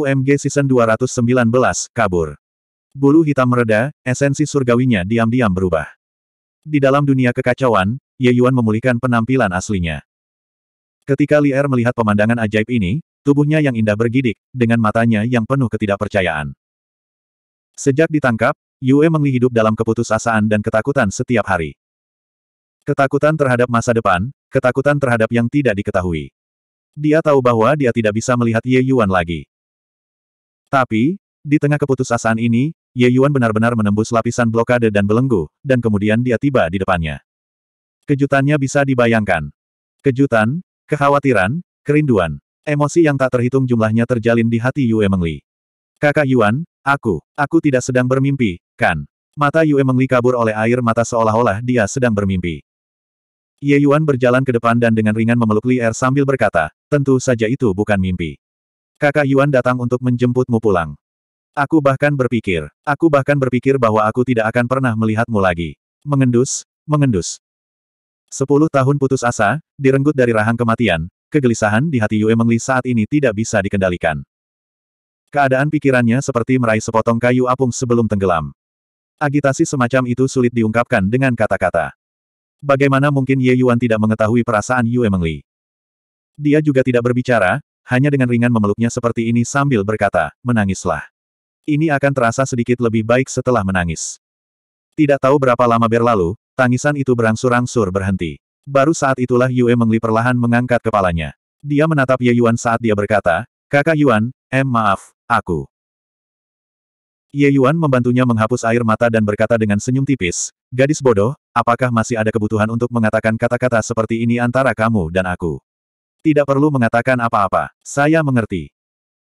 UMG Season 219, Kabur. Bulu hitam mereda, esensi surgawinya diam-diam berubah. Di dalam dunia kekacauan, Ye Yuan memulihkan penampilan aslinya. Ketika Li Er melihat pemandangan ajaib ini, tubuhnya yang indah bergidik, dengan matanya yang penuh ketidakpercayaan. Sejak ditangkap, Yue Mengli hidup dalam keputusasaan dan ketakutan setiap hari. Ketakutan terhadap masa depan, ketakutan terhadap yang tidak diketahui. Dia tahu bahwa dia tidak bisa melihat Ye Yuan lagi. Tapi, di tengah keputusasaan ini, Ye Yuan benar-benar menembus lapisan blokade dan belenggu, dan kemudian dia tiba di depannya. Kejutannya bisa dibayangkan. Kejutan, kekhawatiran, kerinduan, emosi yang tak terhitung jumlahnya terjalin di hati Yue Mengli. Kakak Yuan, aku, aku tidak sedang bermimpi, kan? Mata Yue Mengli kabur oleh air mata seolah-olah dia sedang bermimpi. Ye Yuan berjalan ke depan dan dengan ringan memeluk Li Er sambil berkata, tentu saja itu bukan mimpi. Kakak Yuan datang untuk menjemputmu pulang. Aku bahkan berpikir, aku bahkan berpikir bahwa aku tidak akan pernah melihatmu lagi. Mengendus, mengendus. Sepuluh tahun putus asa, direnggut dari rahang kematian, kegelisahan di hati Yue Mengli saat ini tidak bisa dikendalikan. Keadaan pikirannya seperti meraih sepotong kayu apung sebelum tenggelam. Agitasi semacam itu sulit diungkapkan dengan kata-kata. Bagaimana mungkin Ye Yuan tidak mengetahui perasaan Yue Mengli? Dia juga tidak berbicara, hanya dengan ringan memeluknya seperti ini sambil berkata, menangislah. Ini akan terasa sedikit lebih baik setelah menangis. Tidak tahu berapa lama berlalu, tangisan itu berangsur-angsur berhenti. Baru saat itulah Yue Mengli perlahan mengangkat kepalanya. Dia menatap Ye Yuan saat dia berkata, Kakak Yuan, em maaf, aku. Ye Yuan membantunya menghapus air mata dan berkata dengan senyum tipis, Gadis bodoh, apakah masih ada kebutuhan untuk mengatakan kata-kata seperti ini antara kamu dan aku? Tidak perlu mengatakan apa-apa. Saya mengerti.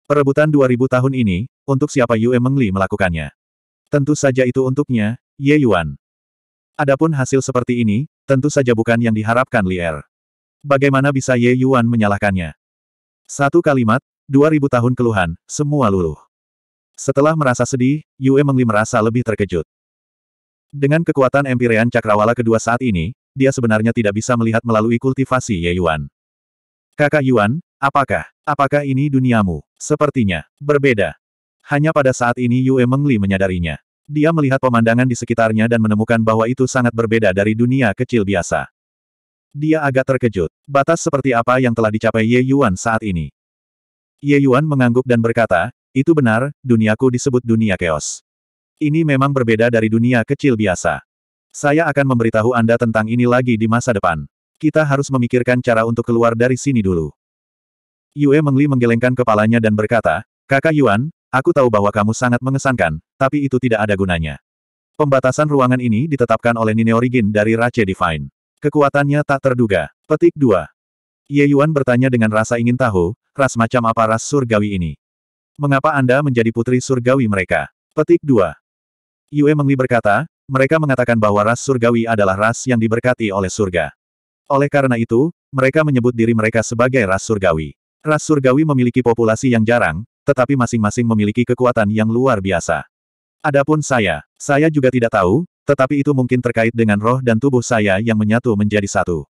Perebutan 2000 tahun ini, untuk siapa Yue Mengli melakukannya. Tentu saja itu untuknya, Ye Yuan. Adapun hasil seperti ini, tentu saja bukan yang diharapkan Li Er. Bagaimana bisa Ye Yuan menyalahkannya? Satu kalimat, 2000 tahun keluhan, semua luluh. Setelah merasa sedih, Yue Mengli merasa lebih terkejut. Dengan kekuatan empirean cakrawala kedua saat ini, dia sebenarnya tidak bisa melihat melalui kultivasi Ye Yuan. Kakak Yuan, apakah, apakah ini duniamu? Sepertinya, berbeda. Hanya pada saat ini Yue Mengli menyadarinya. Dia melihat pemandangan di sekitarnya dan menemukan bahwa itu sangat berbeda dari dunia kecil biasa. Dia agak terkejut. Batas seperti apa yang telah dicapai Ye Yuan saat ini? Ye Yuan mengangguk dan berkata, itu benar, duniaku disebut dunia keos. Ini memang berbeda dari dunia kecil biasa. Saya akan memberitahu Anda tentang ini lagi di masa depan. Kita harus memikirkan cara untuk keluar dari sini dulu. Yue Mengli menggelengkan kepalanya dan berkata, Kakak Yuan, aku tahu bahwa kamu sangat mengesankan, tapi itu tidak ada gunanya. Pembatasan ruangan ini ditetapkan oleh Nine Origin dari Rache Divine. Kekuatannya tak terduga. Petik 2. Ye Yuan bertanya dengan rasa ingin tahu, ras macam apa ras surgawi ini? Mengapa Anda menjadi putri surgawi mereka? Petik 2. Yue Mengli berkata, mereka mengatakan bahwa ras surgawi adalah ras yang diberkati oleh surga. Oleh karena itu, mereka menyebut diri mereka sebagai ras surgawi. Ras surgawi memiliki populasi yang jarang, tetapi masing-masing memiliki kekuatan yang luar biasa. Adapun saya, saya juga tidak tahu, tetapi itu mungkin terkait dengan roh dan tubuh saya yang menyatu menjadi satu.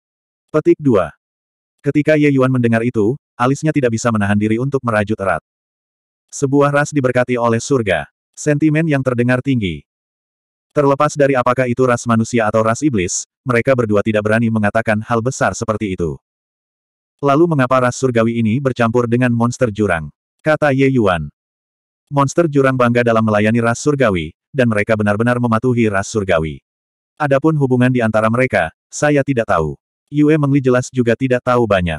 Petik 2. Ketika Ye Yuan mendengar itu, alisnya tidak bisa menahan diri untuk merajut erat. Sebuah ras diberkati oleh surga. Sentimen yang terdengar tinggi. Terlepas dari apakah itu ras manusia atau ras iblis, mereka berdua tidak berani mengatakan hal besar seperti itu. Lalu mengapa ras surgawi ini bercampur dengan monster jurang? Kata Ye Yuan. Monster jurang bangga dalam melayani ras surgawi, dan mereka benar-benar mematuhi ras surgawi. Adapun hubungan di antara mereka, saya tidak tahu. Yue Mengli jelas juga tidak tahu banyak.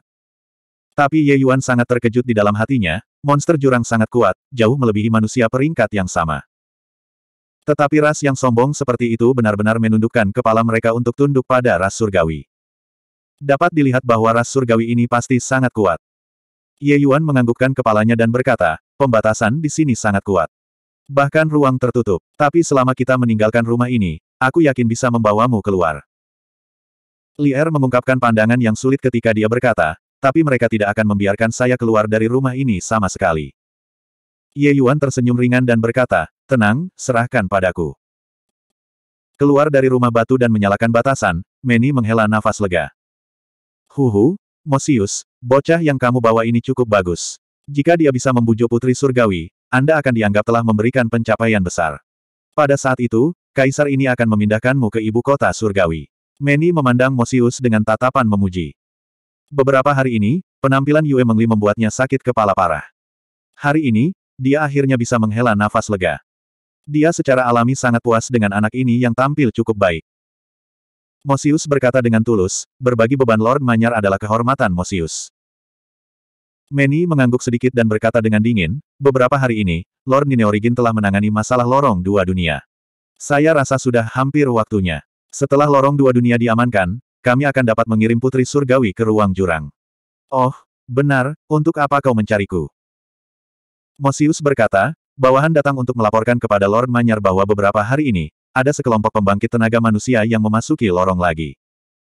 Tapi Ye Yuan sangat terkejut di dalam hatinya, monster jurang sangat kuat, jauh melebihi manusia peringkat yang sama. Tetapi ras yang sombong seperti itu benar-benar menundukkan kepala mereka untuk tunduk pada ras surgawi. Dapat dilihat bahwa ras surgawi ini pasti sangat kuat. Ye Yuan menganggukkan kepalanya dan berkata, pembatasan di sini sangat kuat. Bahkan ruang tertutup. Tapi selama kita meninggalkan rumah ini, aku yakin bisa membawamu keluar. Lier mengungkapkan pandangan yang sulit ketika dia berkata, tapi mereka tidak akan membiarkan saya keluar dari rumah ini sama sekali. Ye Yuan tersenyum ringan dan berkata, Tenang, serahkan padaku. Keluar dari rumah batu dan menyalakan batasan, Meni menghela nafas lega. Huhu, Mosius, bocah yang kamu bawa ini cukup bagus. Jika dia bisa membujuk putri surgawi, Anda akan dianggap telah memberikan pencapaian besar. Pada saat itu, kaisar ini akan memindahkanmu ke ibu kota surgawi. Meni memandang Mosius dengan tatapan memuji. Beberapa hari ini, penampilan Yue Mengli membuatnya sakit kepala parah. Hari ini, dia akhirnya bisa menghela nafas lega. Dia secara alami sangat puas dengan anak ini yang tampil cukup baik. Mosius berkata dengan tulus, berbagi beban Lord Manyar adalah kehormatan Mosius. Manny mengangguk sedikit dan berkata dengan dingin, beberapa hari ini, Lord Nineorigin telah menangani masalah lorong dua dunia. Saya rasa sudah hampir waktunya. Setelah lorong dua dunia diamankan, kami akan dapat mengirim putri surgawi ke ruang jurang. Oh, benar, untuk apa kau mencariku? Mosius berkata, Bawahan datang untuk melaporkan kepada Lord Manyar bahwa beberapa hari ini, ada sekelompok pembangkit tenaga manusia yang memasuki lorong lagi.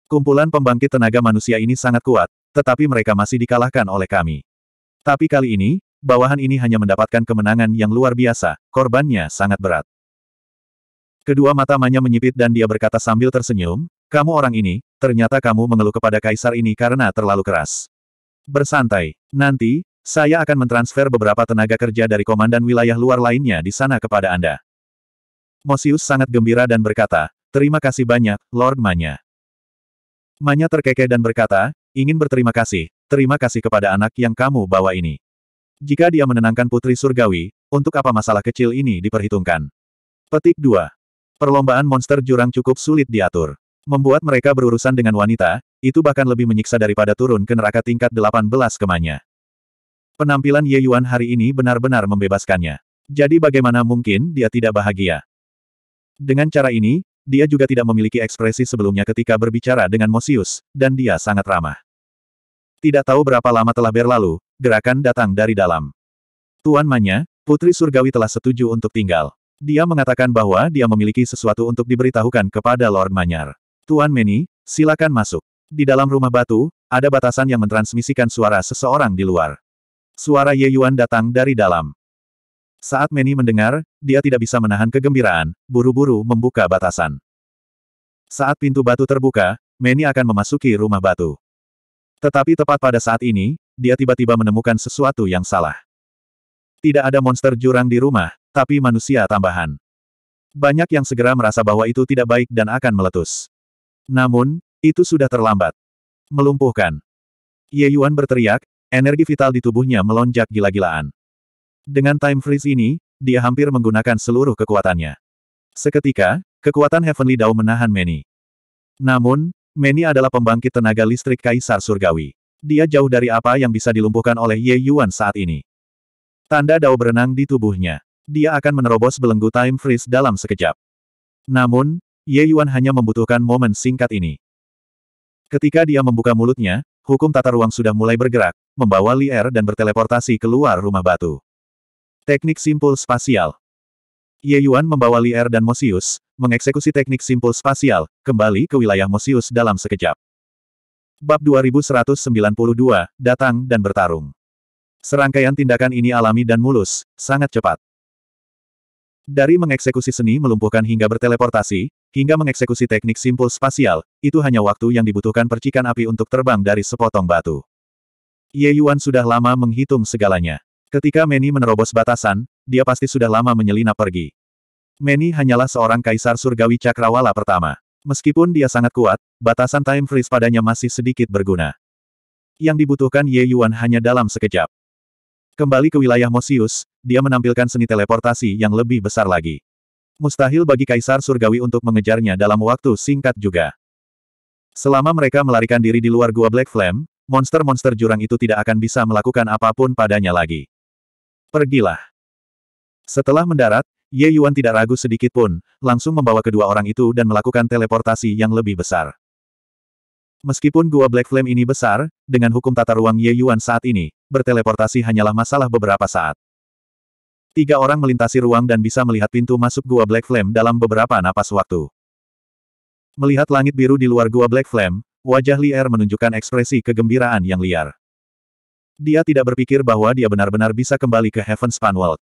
Kumpulan pembangkit tenaga manusia ini sangat kuat, tetapi mereka masih dikalahkan oleh kami. Tapi kali ini, bawahan ini hanya mendapatkan kemenangan yang luar biasa, korbannya sangat berat. Kedua mata Manya menyipit dan dia berkata sambil tersenyum, kamu orang ini, ternyata kamu mengeluh kepada kaisar ini karena terlalu keras. Bersantai, nanti, saya akan mentransfer beberapa tenaga kerja dari komandan wilayah luar lainnya di sana kepada Anda. Mosius sangat gembira dan berkata, Terima kasih banyak, Lord Manya. Manya terkekeh dan berkata, ingin berterima kasih, terima kasih kepada anak yang kamu bawa ini. Jika dia menenangkan Putri Surgawi, untuk apa masalah kecil ini diperhitungkan? Petik 2. Perlombaan monster jurang cukup sulit diatur. Membuat mereka berurusan dengan wanita, itu bahkan lebih menyiksa daripada turun ke neraka tingkat 18 kemanya. Penampilan Ye Yuan hari ini benar-benar membebaskannya. Jadi bagaimana mungkin dia tidak bahagia? Dengan cara ini, dia juga tidak memiliki ekspresi sebelumnya ketika berbicara dengan Mosius, dan dia sangat ramah. Tidak tahu berapa lama telah berlalu, gerakan datang dari dalam. Tuan Manya, Putri Surgawi telah setuju untuk tinggal. Dia mengatakan bahwa dia memiliki sesuatu untuk diberitahukan kepada Lord Manyar. Tuan Meni, silakan masuk. Di dalam rumah batu, ada batasan yang mentransmisikan suara seseorang di luar. Suara Ye Yuan datang dari dalam. Saat Meni mendengar, dia tidak bisa menahan kegembiraan, buru-buru membuka batasan. Saat pintu batu terbuka, Meni akan memasuki rumah batu. Tetapi tepat pada saat ini, dia tiba-tiba menemukan sesuatu yang salah. Tidak ada monster jurang di rumah, tapi manusia tambahan. Banyak yang segera merasa bahwa itu tidak baik dan akan meletus. Namun, itu sudah terlambat. Melumpuhkan. Ye Yuan berteriak, Energi vital di tubuhnya melonjak gila-gilaan. Dengan time freeze ini, dia hampir menggunakan seluruh kekuatannya. Seketika, kekuatan Heavenly Dao menahan Manny. Namun, Manny adalah pembangkit tenaga listrik Kaisar Surgawi. Dia jauh dari apa yang bisa dilumpuhkan oleh Ye Yuan saat ini. Tanda Dao berenang di tubuhnya. Dia akan menerobos belenggu time freeze dalam sekejap. Namun, Ye Yuan hanya membutuhkan momen singkat ini. Ketika dia membuka mulutnya, hukum tata ruang sudah mulai bergerak, membawa liar er dan berteleportasi keluar rumah batu. Teknik simpul spasial. Ye Yuan membawa liar er dan Mosius, mengeksekusi teknik simpul spasial, kembali ke wilayah Mosius dalam sekejap. Bab 2192, datang dan bertarung. Serangkaian tindakan ini alami dan mulus, sangat cepat. Dari mengeksekusi seni melumpuhkan hingga berteleportasi, hingga mengeksekusi teknik simpul spasial, itu hanya waktu yang dibutuhkan percikan api untuk terbang dari sepotong batu. Ye Yuan sudah lama menghitung segalanya. Ketika Meni menerobos batasan, dia pasti sudah lama menyelinap pergi. Meni hanyalah seorang kaisar surgawi cakrawala pertama. Meskipun dia sangat kuat, batasan time freeze padanya masih sedikit berguna. Yang dibutuhkan Ye Yuan hanya dalam sekejap. Kembali ke wilayah Mosius, dia menampilkan seni teleportasi yang lebih besar lagi. Mustahil bagi kaisar surgawi untuk mengejarnya dalam waktu singkat juga. Selama mereka melarikan diri di luar gua Black Flame, monster-monster jurang itu tidak akan bisa melakukan apapun padanya lagi. Pergilah. Setelah mendarat, Ye Yuan tidak ragu sedikit pun, langsung membawa kedua orang itu dan melakukan teleportasi yang lebih besar. Meskipun gua Black Flame ini besar, dengan hukum tata ruang Ye Yuan saat ini, berteleportasi hanyalah masalah beberapa saat. Tiga orang melintasi ruang dan bisa melihat pintu masuk gua Black Flame dalam beberapa napas waktu. Melihat langit biru di luar gua Black Flame, Wajah Lier menunjukkan ekspresi kegembiraan yang liar. Dia tidak berpikir bahwa dia benar-benar bisa kembali ke Heaven Span World.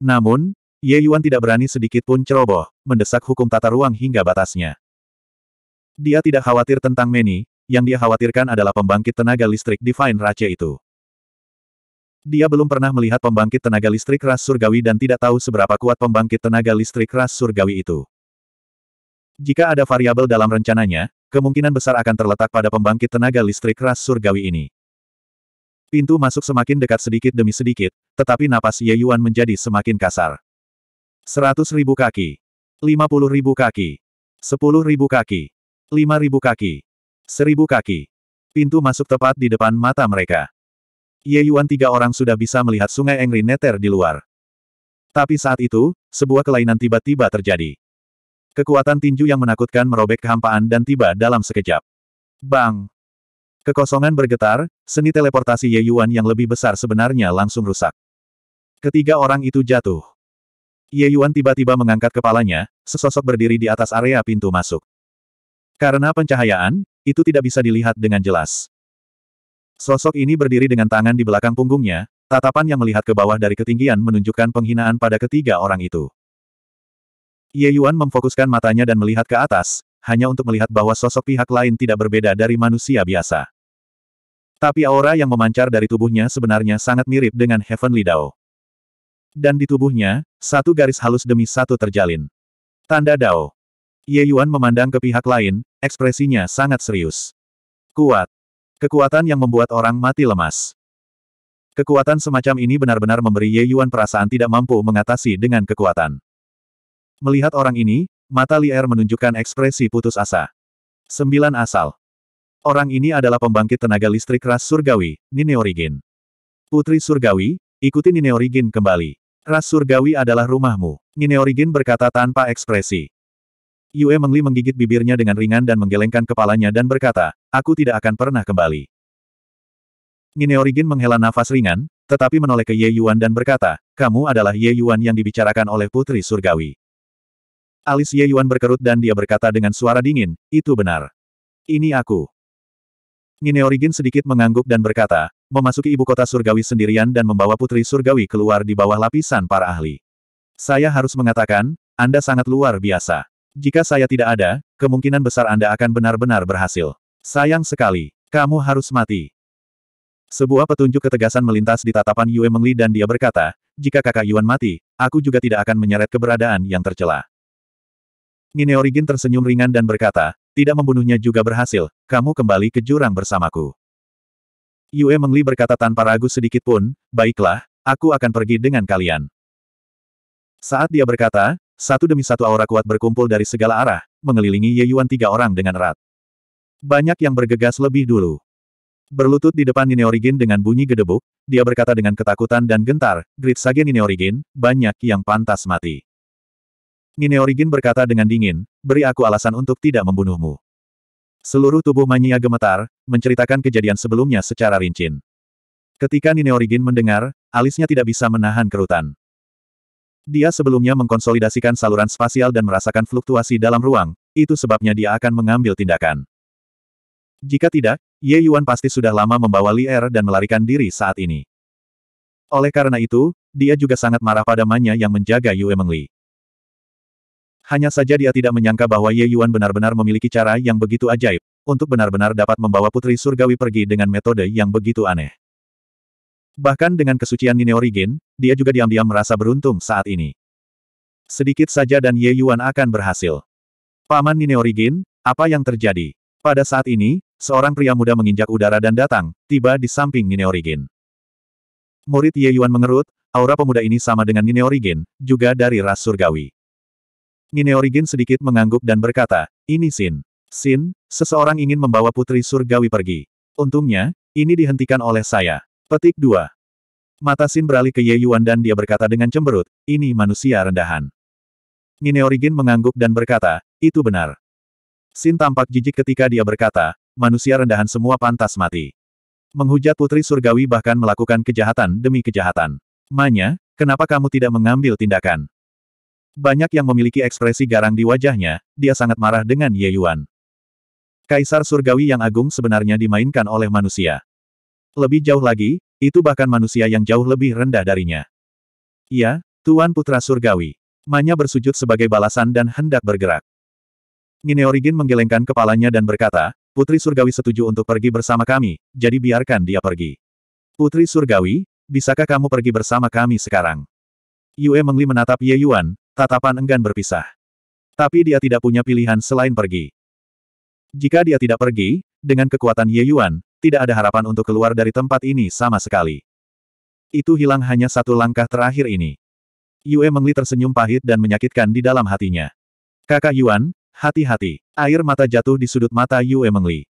Namun, Ye Yuan tidak berani sedikit pun ceroboh, mendesak hukum tata ruang hingga batasnya. Dia tidak khawatir tentang Meni, yang dia khawatirkan adalah pembangkit tenaga listrik Divine Raja itu. Dia belum pernah melihat pembangkit tenaga listrik ras surgawi dan tidak tahu seberapa kuat pembangkit tenaga listrik ras surgawi itu. Jika ada variabel dalam rencananya, kemungkinan besar akan terletak pada pembangkit tenaga listrik ras surgawi ini. Pintu masuk semakin dekat sedikit demi sedikit, tetapi napas Ye Yuan menjadi semakin kasar. Seratus ribu kaki. lima puluh ribu kaki. sepuluh ribu kaki. lima ribu kaki. seribu kaki. Pintu masuk tepat di depan mata mereka. Ye Yuan tiga orang sudah bisa melihat sungai Engri Neter di luar. Tapi saat itu, sebuah kelainan tiba-tiba terjadi. Kekuatan tinju yang menakutkan merobek kehampaan dan tiba dalam sekejap. Bang! Kekosongan bergetar, seni teleportasi Ye Yuan yang lebih besar sebenarnya langsung rusak. Ketiga orang itu jatuh. Ye Yuan tiba-tiba mengangkat kepalanya, sesosok berdiri di atas area pintu masuk. Karena pencahayaan, itu tidak bisa dilihat dengan jelas. Sosok ini berdiri dengan tangan di belakang punggungnya, tatapan yang melihat ke bawah dari ketinggian menunjukkan penghinaan pada ketiga orang itu. Ye Yuan memfokuskan matanya dan melihat ke atas, hanya untuk melihat bahwa sosok pihak lain tidak berbeda dari manusia biasa. Tapi aura yang memancar dari tubuhnya sebenarnya sangat mirip dengan Heavenly Dao. Dan di tubuhnya, satu garis halus demi satu terjalin. Tanda Dao. Ye Yuan memandang ke pihak lain, ekspresinya sangat serius. Kuat. Kekuatan yang membuat orang mati lemas. Kekuatan semacam ini benar-benar memberi Ye Yuan perasaan tidak mampu mengatasi dengan kekuatan. Melihat orang ini, mata Liar er menunjukkan ekspresi putus asa. Sembilan asal. Orang ini adalah pembangkit tenaga listrik ras surgawi, Origin. Putri surgawi, ikuti Origin kembali. Ras surgawi adalah rumahmu. Origin berkata tanpa ekspresi. Yue Mengli menggigit bibirnya dengan ringan dan menggelengkan kepalanya dan berkata, aku tidak akan pernah kembali. Origin menghela nafas ringan, tetapi menoleh ke Ye Yuan dan berkata, kamu adalah Ye Yuan yang dibicarakan oleh Putri Surgawi. Alis Ye Yuan berkerut dan dia berkata dengan suara dingin, itu benar. Ini aku. Origin sedikit mengangguk dan berkata, memasuki ibu kota surgawi sendirian dan membawa putri surgawi keluar di bawah lapisan para ahli. Saya harus mengatakan, Anda sangat luar biasa. Jika saya tidak ada, kemungkinan besar Anda akan benar-benar berhasil. Sayang sekali, kamu harus mati. Sebuah petunjuk ketegasan melintas di tatapan Yue Mengli dan dia berkata, jika kakak Yuan mati, aku juga tidak akan menyeret keberadaan yang tercela. Nine Origin tersenyum ringan dan berkata, tidak membunuhnya juga berhasil, kamu kembali ke jurang bersamaku. Yue Mengli berkata tanpa ragu sedikit pun, baiklah, aku akan pergi dengan kalian. Saat dia berkata, satu demi satu aura kuat berkumpul dari segala arah, mengelilingi Ye Yuan tiga orang dengan erat. Banyak yang bergegas lebih dulu. Berlutut di depan Nine Origin dengan bunyi gedebuk, dia berkata dengan ketakutan dan gentar, Grid Sage Nine Origin, banyak yang pantas mati. Nine Origin berkata dengan dingin, beri aku alasan untuk tidak membunuhmu. Seluruh tubuh Manyia gemetar, menceritakan kejadian sebelumnya secara rinci. Ketika Nine Origin mendengar, alisnya tidak bisa menahan kerutan. Dia sebelumnya mengkonsolidasikan saluran spasial dan merasakan fluktuasi dalam ruang, itu sebabnya dia akan mengambil tindakan. Jika tidak, Ye Yuan pasti sudah lama membawa Li Er dan melarikan diri saat ini. Oleh karena itu, dia juga sangat marah pada Manya yang menjaga Yue Mengli. Hanya saja dia tidak menyangka bahwa Ye Yuan benar-benar memiliki cara yang begitu ajaib, untuk benar-benar dapat membawa putri surgawi pergi dengan metode yang begitu aneh. Bahkan dengan kesucian Nine Origin, dia juga diam-diam merasa beruntung saat ini. Sedikit saja dan Ye Yuan akan berhasil. Paman Nine Origin, apa yang terjadi? Pada saat ini, seorang pria muda menginjak udara dan datang, tiba di samping Nine Origin. Murid Ye Yuan mengerut, aura pemuda ini sama dengan Nine Origin, juga dari ras surgawi. Origin sedikit mengangguk dan berkata, ini Sin. Sin, seseorang ingin membawa putri surgawi pergi. Untungnya, ini dihentikan oleh saya. Petik 2. Mata Sin beralih ke Ye Yuan dan dia berkata dengan cemberut, ini manusia rendahan. Origin mengangguk dan berkata, itu benar. Sin tampak jijik ketika dia berkata, manusia rendahan semua pantas mati. Menghujat putri surgawi bahkan melakukan kejahatan demi kejahatan. Manya, kenapa kamu tidak mengambil tindakan? Banyak yang memiliki ekspresi garang di wajahnya, dia sangat marah dengan Ye Yuan. Kaisar Surgawi yang agung sebenarnya dimainkan oleh manusia. Lebih jauh lagi, itu bahkan manusia yang jauh lebih rendah darinya. Ya, Tuan Putra Surgawi. Manya bersujud sebagai balasan dan hendak bergerak. Origin menggelengkan kepalanya dan berkata, Putri Surgawi setuju untuk pergi bersama kami, jadi biarkan dia pergi. Putri Surgawi, bisakah kamu pergi bersama kami sekarang? Yue Mengli menatap Ye Yuan, Tatapan enggan berpisah. Tapi dia tidak punya pilihan selain pergi. Jika dia tidak pergi, dengan kekuatan Ye Yuan, tidak ada harapan untuk keluar dari tempat ini sama sekali. Itu hilang hanya satu langkah terakhir ini. Yue Mengli tersenyum pahit dan menyakitkan di dalam hatinya. Kakak Yuan, hati-hati. Air mata jatuh di sudut mata Yue Mengli.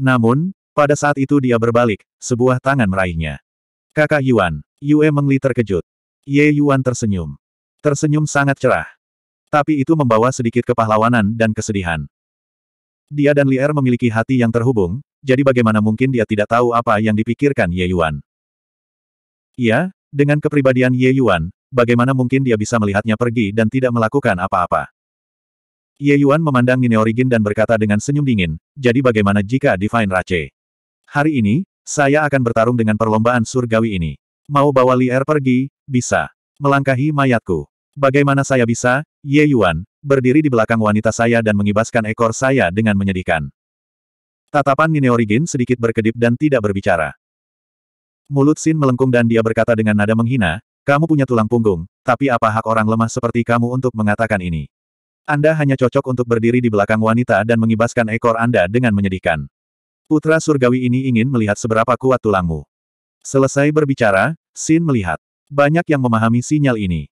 Namun, pada saat itu dia berbalik, sebuah tangan meraihnya. Kakak Yuan, Yue Mengli terkejut. Ye Yuan tersenyum. Tersenyum sangat cerah. Tapi itu membawa sedikit kepahlawanan dan kesedihan. Dia dan Lier memiliki hati yang terhubung, jadi bagaimana mungkin dia tidak tahu apa yang dipikirkan Ye Yuan. Ya, dengan kepribadian Ye Yuan, bagaimana mungkin dia bisa melihatnya pergi dan tidak melakukan apa-apa. Ye Yuan memandang Nine Origin dan berkata dengan senyum dingin, jadi bagaimana jika Divine Rache? Hari ini, saya akan bertarung dengan perlombaan surgawi ini. Mau bawa Lier pergi, bisa. Melangkahi mayatku. Bagaimana saya bisa, Ye Yuan, berdiri di belakang wanita saya dan mengibaskan ekor saya dengan menyedihkan. Tatapan Origin sedikit berkedip dan tidak berbicara. Mulut Sin melengkung dan dia berkata dengan nada menghina, kamu punya tulang punggung, tapi apa hak orang lemah seperti kamu untuk mengatakan ini? Anda hanya cocok untuk berdiri di belakang wanita dan mengibaskan ekor Anda dengan menyedihkan. Putra surgawi ini ingin melihat seberapa kuat tulangmu. Selesai berbicara, Sin melihat. Banyak yang memahami sinyal ini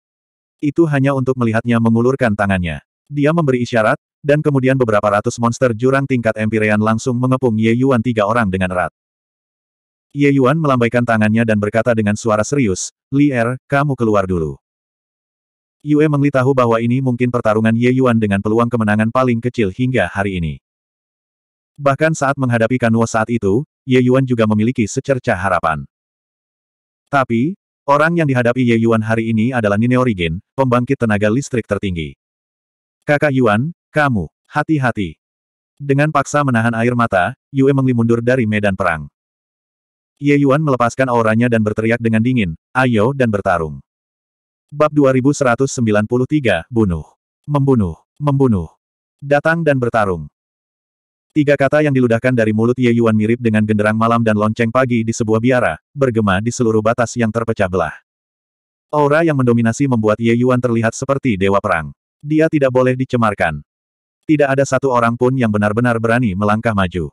itu hanya untuk melihatnya mengulurkan tangannya. Dia memberi isyarat, dan kemudian beberapa ratus monster jurang tingkat Empyrean langsung mengepung Ye Yuan tiga orang dengan erat. Ye Yuan melambaikan tangannya dan berkata dengan suara serius, Li Er, kamu keluar dulu. Yue Mengli tahu bahwa ini mungkin pertarungan Ye Yuan dengan peluang kemenangan paling kecil hingga hari ini. Bahkan saat menghadapi Kanuo saat itu, Ye Yuan juga memiliki secerca harapan. Tapi, Orang yang dihadapi Ye Yuan hari ini adalah Nine Origin, pembangkit tenaga listrik tertinggi. Kakak Yuan, kamu, hati-hati. Dengan paksa menahan air mata, Yue Mengli mundur dari medan perang. Ye Yuan melepaskan auranya dan berteriak dengan dingin, ayo dan bertarung. Bab 2193, Bunuh. Membunuh. Membunuh. Datang dan bertarung. Tiga kata yang diludahkan dari mulut Ye Yuan mirip dengan genderang malam dan lonceng pagi di sebuah biara, bergema di seluruh batas yang terpecah belah. Aura yang mendominasi membuat Ye Yuan terlihat seperti dewa perang. Dia tidak boleh dicemarkan. Tidak ada satu orang pun yang benar-benar berani melangkah maju.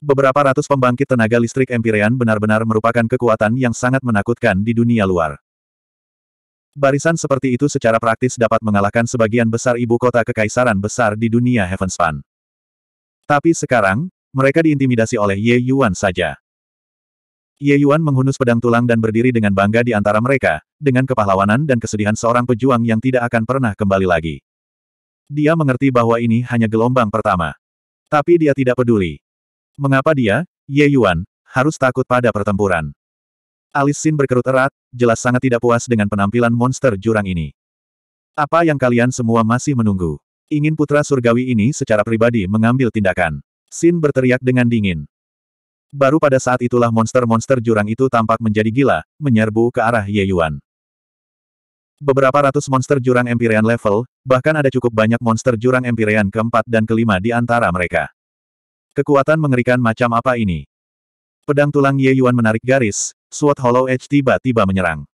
Beberapa ratus pembangkit tenaga listrik Empyrean benar-benar merupakan kekuatan yang sangat menakutkan di dunia luar. Barisan seperti itu secara praktis dapat mengalahkan sebagian besar ibu kota kekaisaran besar di dunia Heavenspan. Tapi sekarang, mereka diintimidasi oleh Ye Yuan saja. Ye Yuan menghunus pedang tulang dan berdiri dengan bangga di antara mereka, dengan kepahlawanan dan kesedihan seorang pejuang yang tidak akan pernah kembali lagi. Dia mengerti bahwa ini hanya gelombang pertama. Tapi dia tidak peduli. Mengapa dia, Ye Yuan, harus takut pada pertempuran? Alis Sin berkerut erat, jelas sangat tidak puas dengan penampilan monster jurang ini. Apa yang kalian semua masih menunggu? Ingin putra surgawi ini secara pribadi mengambil tindakan. Sin berteriak dengan dingin. Baru pada saat itulah monster-monster jurang itu tampak menjadi gila, menyerbu ke arah Ye Yuan. Beberapa ratus monster jurang Empyrean level, bahkan ada cukup banyak monster jurang Empyrean keempat dan kelima di antara mereka. Kekuatan mengerikan macam apa ini? Pedang tulang Ye Yuan menarik garis, Sword Hollow Edge tiba-tiba menyerang.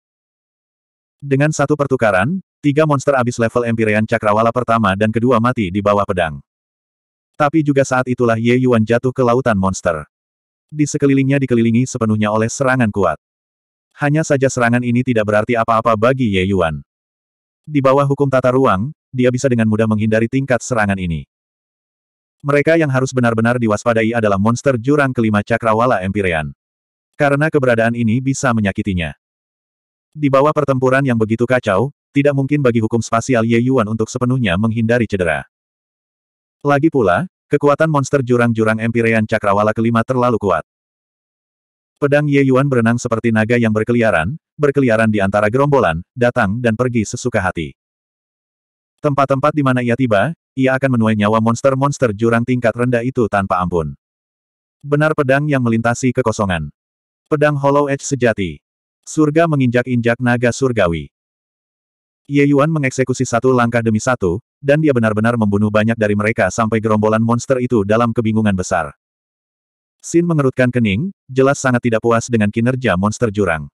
Dengan satu pertukaran, Tiga monster abis level Empyrean Cakrawala pertama dan kedua mati di bawah pedang. Tapi juga saat itulah Ye Yuan jatuh ke lautan monster. Di sekelilingnya dikelilingi sepenuhnya oleh serangan kuat. Hanya saja serangan ini tidak berarti apa-apa bagi Ye Yuan. Di bawah hukum tata ruang, dia bisa dengan mudah menghindari tingkat serangan ini. Mereka yang harus benar-benar diwaspadai adalah monster jurang kelima cakrawala Empyrean. Karena keberadaan ini bisa menyakitinya. Di bawah pertempuran yang begitu kacau, tidak mungkin bagi hukum spasial Ye Yuan untuk sepenuhnya menghindari cedera. Lagi pula, kekuatan monster jurang-jurang Empyrean Cakrawala kelima terlalu kuat. Pedang Ye Yuan berenang seperti naga yang berkeliaran, berkeliaran di antara gerombolan, datang dan pergi sesuka hati. Tempat-tempat di mana ia tiba, ia akan menuai nyawa monster-monster jurang tingkat rendah itu tanpa ampun. Benar pedang yang melintasi kekosongan. Pedang Hollow Edge sejati. Surga menginjak-injak naga surgawi. Ye Yuan mengeksekusi satu langkah demi satu, dan dia benar-benar membunuh banyak dari mereka sampai gerombolan monster itu dalam kebingungan besar. Sin mengerutkan kening, jelas sangat tidak puas dengan kinerja monster jurang.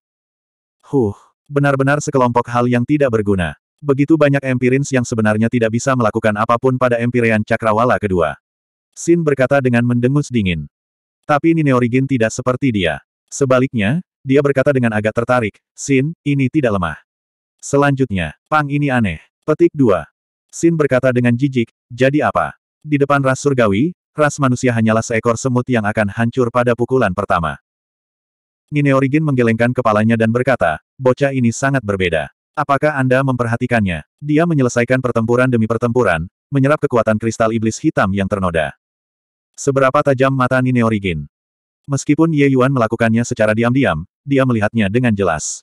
Huh, benar-benar sekelompok hal yang tidak berguna. Begitu banyak empirins yang sebenarnya tidak bisa melakukan apapun pada Empyrean cakrawala kedua. Sin berkata dengan mendengus dingin. Tapi Nineorigin tidak seperti dia. Sebaliknya, dia berkata dengan agak tertarik, Sin, ini tidak lemah. Selanjutnya, Pang ini aneh. Petik 2. Sin berkata dengan jijik, jadi apa? Di depan ras surgawi, ras manusia hanyalah seekor semut yang akan hancur pada pukulan pertama. Origin menggelengkan kepalanya dan berkata, bocah ini sangat berbeda. Apakah Anda memperhatikannya? Dia menyelesaikan pertempuran demi pertempuran, menyerap kekuatan kristal iblis hitam yang ternoda. Seberapa tajam mata Origin? Meskipun Ye Yuan melakukannya secara diam-diam, dia melihatnya dengan jelas.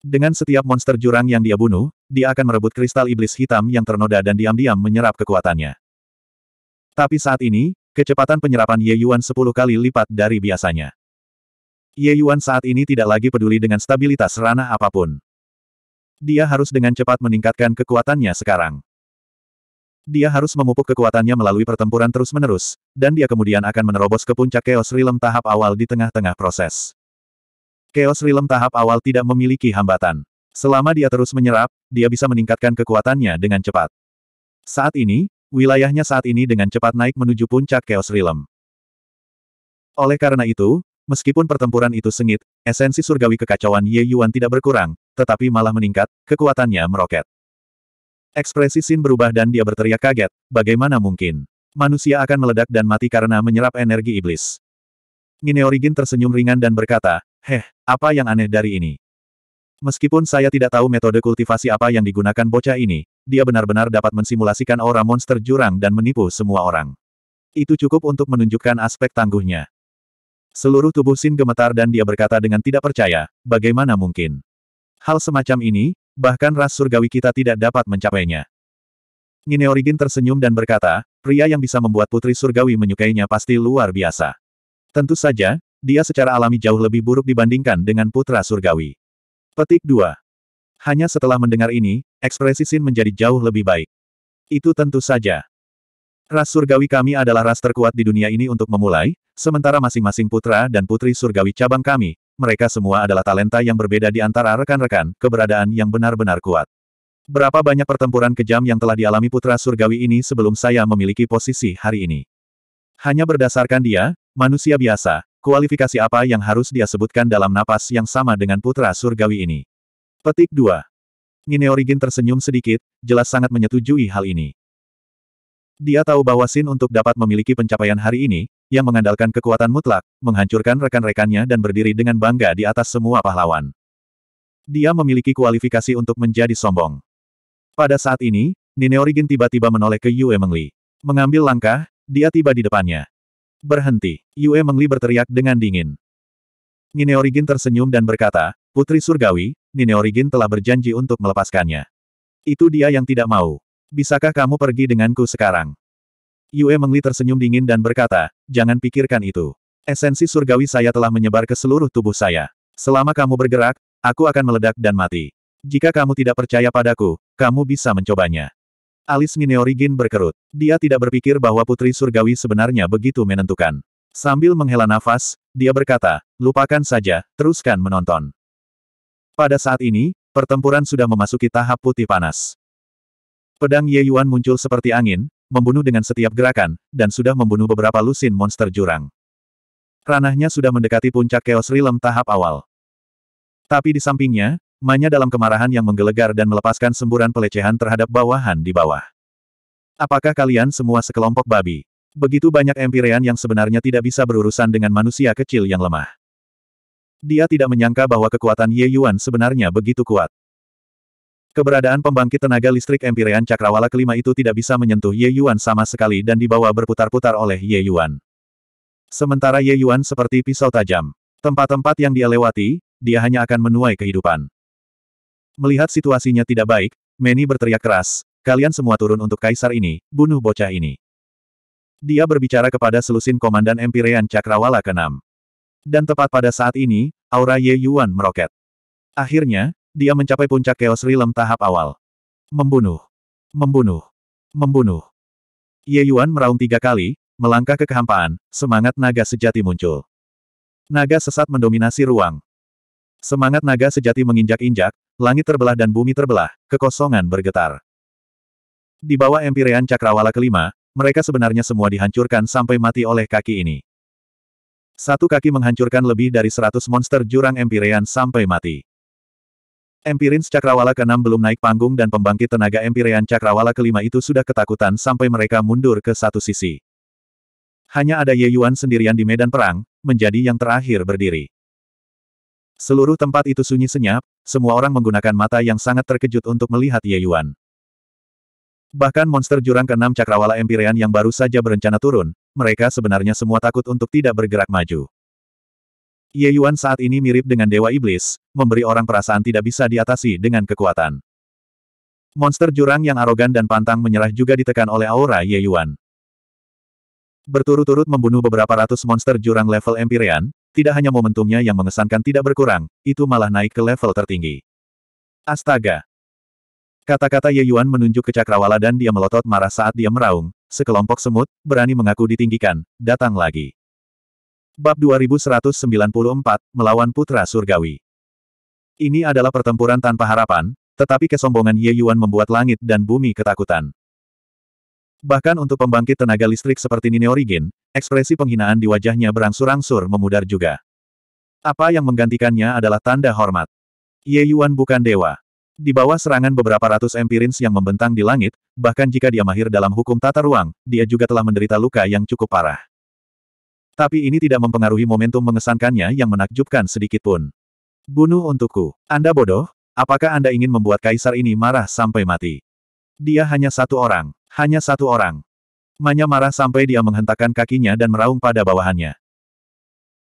Dengan setiap monster jurang yang dia bunuh, dia akan merebut kristal iblis hitam yang ternoda dan diam-diam menyerap kekuatannya. Tapi saat ini, kecepatan penyerapan Ye Yuan sepuluh kali lipat dari biasanya. Ye Yuan saat ini tidak lagi peduli dengan stabilitas ranah apapun. Dia harus dengan cepat meningkatkan kekuatannya sekarang. Dia harus memupuk kekuatannya melalui pertempuran terus-menerus, dan dia kemudian akan menerobos ke puncak Chaos Realm tahap awal di tengah-tengah proses. Chaos Realm tahap awal tidak memiliki hambatan. Selama dia terus menyerap, dia bisa meningkatkan kekuatannya dengan cepat. Saat ini, wilayahnya saat ini dengan cepat naik menuju puncak Chaos Realm. Oleh karena itu, meskipun pertempuran itu sengit, esensi surgawi kekacauan Ye Yuan tidak berkurang, tetapi malah meningkat, kekuatannya meroket. Ekspresi Sin berubah dan dia berteriak kaget, bagaimana mungkin? Manusia akan meledak dan mati karena menyerap energi iblis. Origin tersenyum ringan dan berkata, Heh, apa yang aneh dari ini? Meskipun saya tidak tahu metode kultivasi apa yang digunakan bocah ini, dia benar-benar dapat mensimulasikan aura monster jurang dan menipu semua orang. Itu cukup untuk menunjukkan aspek tangguhnya. Seluruh tubuh Sin gemetar dan dia berkata dengan tidak percaya, bagaimana mungkin? Hal semacam ini, bahkan ras surgawi kita tidak dapat mencapainya. Origin tersenyum dan berkata, pria yang bisa membuat putri surgawi menyukainya pasti luar biasa. Tentu saja, dia secara alami jauh lebih buruk dibandingkan dengan putra surgawi. Petik 2. Hanya setelah mendengar ini, ekspresi Sin menjadi jauh lebih baik. Itu tentu saja. Ras surgawi kami adalah ras terkuat di dunia ini untuk memulai, sementara masing-masing putra dan putri surgawi cabang kami, mereka semua adalah talenta yang berbeda di antara rekan-rekan, keberadaan yang benar-benar kuat. Berapa banyak pertempuran kejam yang telah dialami putra surgawi ini sebelum saya memiliki posisi hari ini. Hanya berdasarkan dia, manusia biasa, Kualifikasi apa yang harus dia sebutkan dalam napas yang sama dengan putra surgawi ini? Petik 2. Origin tersenyum sedikit, jelas sangat menyetujui hal ini. Dia tahu bahwa Sin untuk dapat memiliki pencapaian hari ini, yang mengandalkan kekuatan mutlak, menghancurkan rekan-rekannya dan berdiri dengan bangga di atas semua pahlawan. Dia memiliki kualifikasi untuk menjadi sombong. Pada saat ini, Nineorigin tiba-tiba menoleh ke Yue Mengli. Mengambil langkah, dia tiba di depannya. Berhenti. Yue Mengli berteriak dengan dingin. Nineorigin tersenyum dan berkata, Putri Surgawi, Nineorigin telah berjanji untuk melepaskannya. Itu dia yang tidak mau. Bisakah kamu pergi denganku sekarang? Yue Mengli tersenyum dingin dan berkata, jangan pikirkan itu. Esensi surgawi saya telah menyebar ke seluruh tubuh saya. Selama kamu bergerak, aku akan meledak dan mati. Jika kamu tidak percaya padaku, kamu bisa mencobanya. Alis Mineorigin berkerut. Dia tidak berpikir bahwa Putri Surgawi sebenarnya begitu menentukan. Sambil menghela nafas, dia berkata, lupakan saja, teruskan menonton. Pada saat ini, pertempuran sudah memasuki tahap putih panas. Pedang Ye Yuan muncul seperti angin, membunuh dengan setiap gerakan, dan sudah membunuh beberapa lusin monster jurang. Ranahnya sudah mendekati puncak Chaos Realm tahap awal. Tapi di sampingnya, Manya dalam kemarahan yang menggelegar dan melepaskan semburan pelecehan terhadap bawahan di bawah. Apakah kalian semua sekelompok babi? Begitu banyak empirean yang sebenarnya tidak bisa berurusan dengan manusia kecil yang lemah. Dia tidak menyangka bahwa kekuatan Ye Yuan sebenarnya begitu kuat. Keberadaan pembangkit tenaga listrik empirean cakrawala kelima itu tidak bisa menyentuh Ye Yuan sama sekali dan dibawa berputar-putar oleh Ye Yuan. Sementara Ye Yuan seperti pisau tajam. Tempat-tempat yang dia lewati, dia hanya akan menuai kehidupan. Melihat situasinya tidak baik, Manny berteriak keras, kalian semua turun untuk kaisar ini, bunuh bocah ini. Dia berbicara kepada selusin Komandan Empirean Cakrawala ke-6. Dan tepat pada saat ini, aura Ye Yuan meroket. Akhirnya, dia mencapai puncak Chaos Realm tahap awal. Membunuh. Membunuh. Membunuh. Ye Yuan meraung tiga kali, melangkah ke kehampaan, semangat naga sejati muncul. Naga sesat mendominasi ruang, Semangat naga sejati menginjak-injak, langit terbelah dan bumi terbelah, kekosongan bergetar. Di bawah empirean cakrawala kelima, mereka sebenarnya semua dihancurkan sampai mati oleh kaki ini. Satu kaki menghancurkan lebih dari seratus monster jurang empirean sampai mati. Empirin Cakrawala ke belum naik panggung dan pembangkit tenaga Empirean Cakrawala Kelima itu sudah ketakutan sampai mereka mundur ke satu sisi. Hanya ada Ye Yuan sendirian di medan perang, menjadi yang terakhir berdiri. Seluruh tempat itu sunyi senyap, semua orang menggunakan mata yang sangat terkejut untuk melihat Ye Yuan. Bahkan monster jurang keenam cakrawala Empyrean yang baru saja berencana turun, mereka sebenarnya semua takut untuk tidak bergerak maju. Ye Yuan saat ini mirip dengan Dewa Iblis, memberi orang perasaan tidak bisa diatasi dengan kekuatan. Monster jurang yang arogan dan pantang menyerah juga ditekan oleh aura Ye Yuan. Berturut-turut membunuh beberapa ratus monster jurang level Empyrean, tidak hanya momentumnya yang mengesankan tidak berkurang, itu malah naik ke level tertinggi. Astaga! Kata-kata Ye Yuan menunjuk ke cakrawala dan dia melotot marah saat dia meraung, sekelompok semut, berani mengaku ditinggikan, datang lagi. Bab 2194, Melawan Putra Surgawi Ini adalah pertempuran tanpa harapan, tetapi kesombongan Ye Yuan membuat langit dan bumi ketakutan. Bahkan untuk pembangkit tenaga listrik seperti origin, ekspresi penghinaan di wajahnya berangsur-angsur memudar juga. Apa yang menggantikannya adalah tanda hormat. Ye Yuan bukan dewa. Di bawah serangan beberapa ratus empirins yang membentang di langit, bahkan jika dia mahir dalam hukum tata ruang, dia juga telah menderita luka yang cukup parah. Tapi ini tidak mempengaruhi momentum mengesankannya yang menakjubkan sedikitpun. Bunuh untukku. Anda bodoh? Apakah Anda ingin membuat kaisar ini marah sampai mati? Dia hanya satu orang. Hanya satu orang. Manya marah sampai dia menghentakkan kakinya dan meraung pada bawahannya.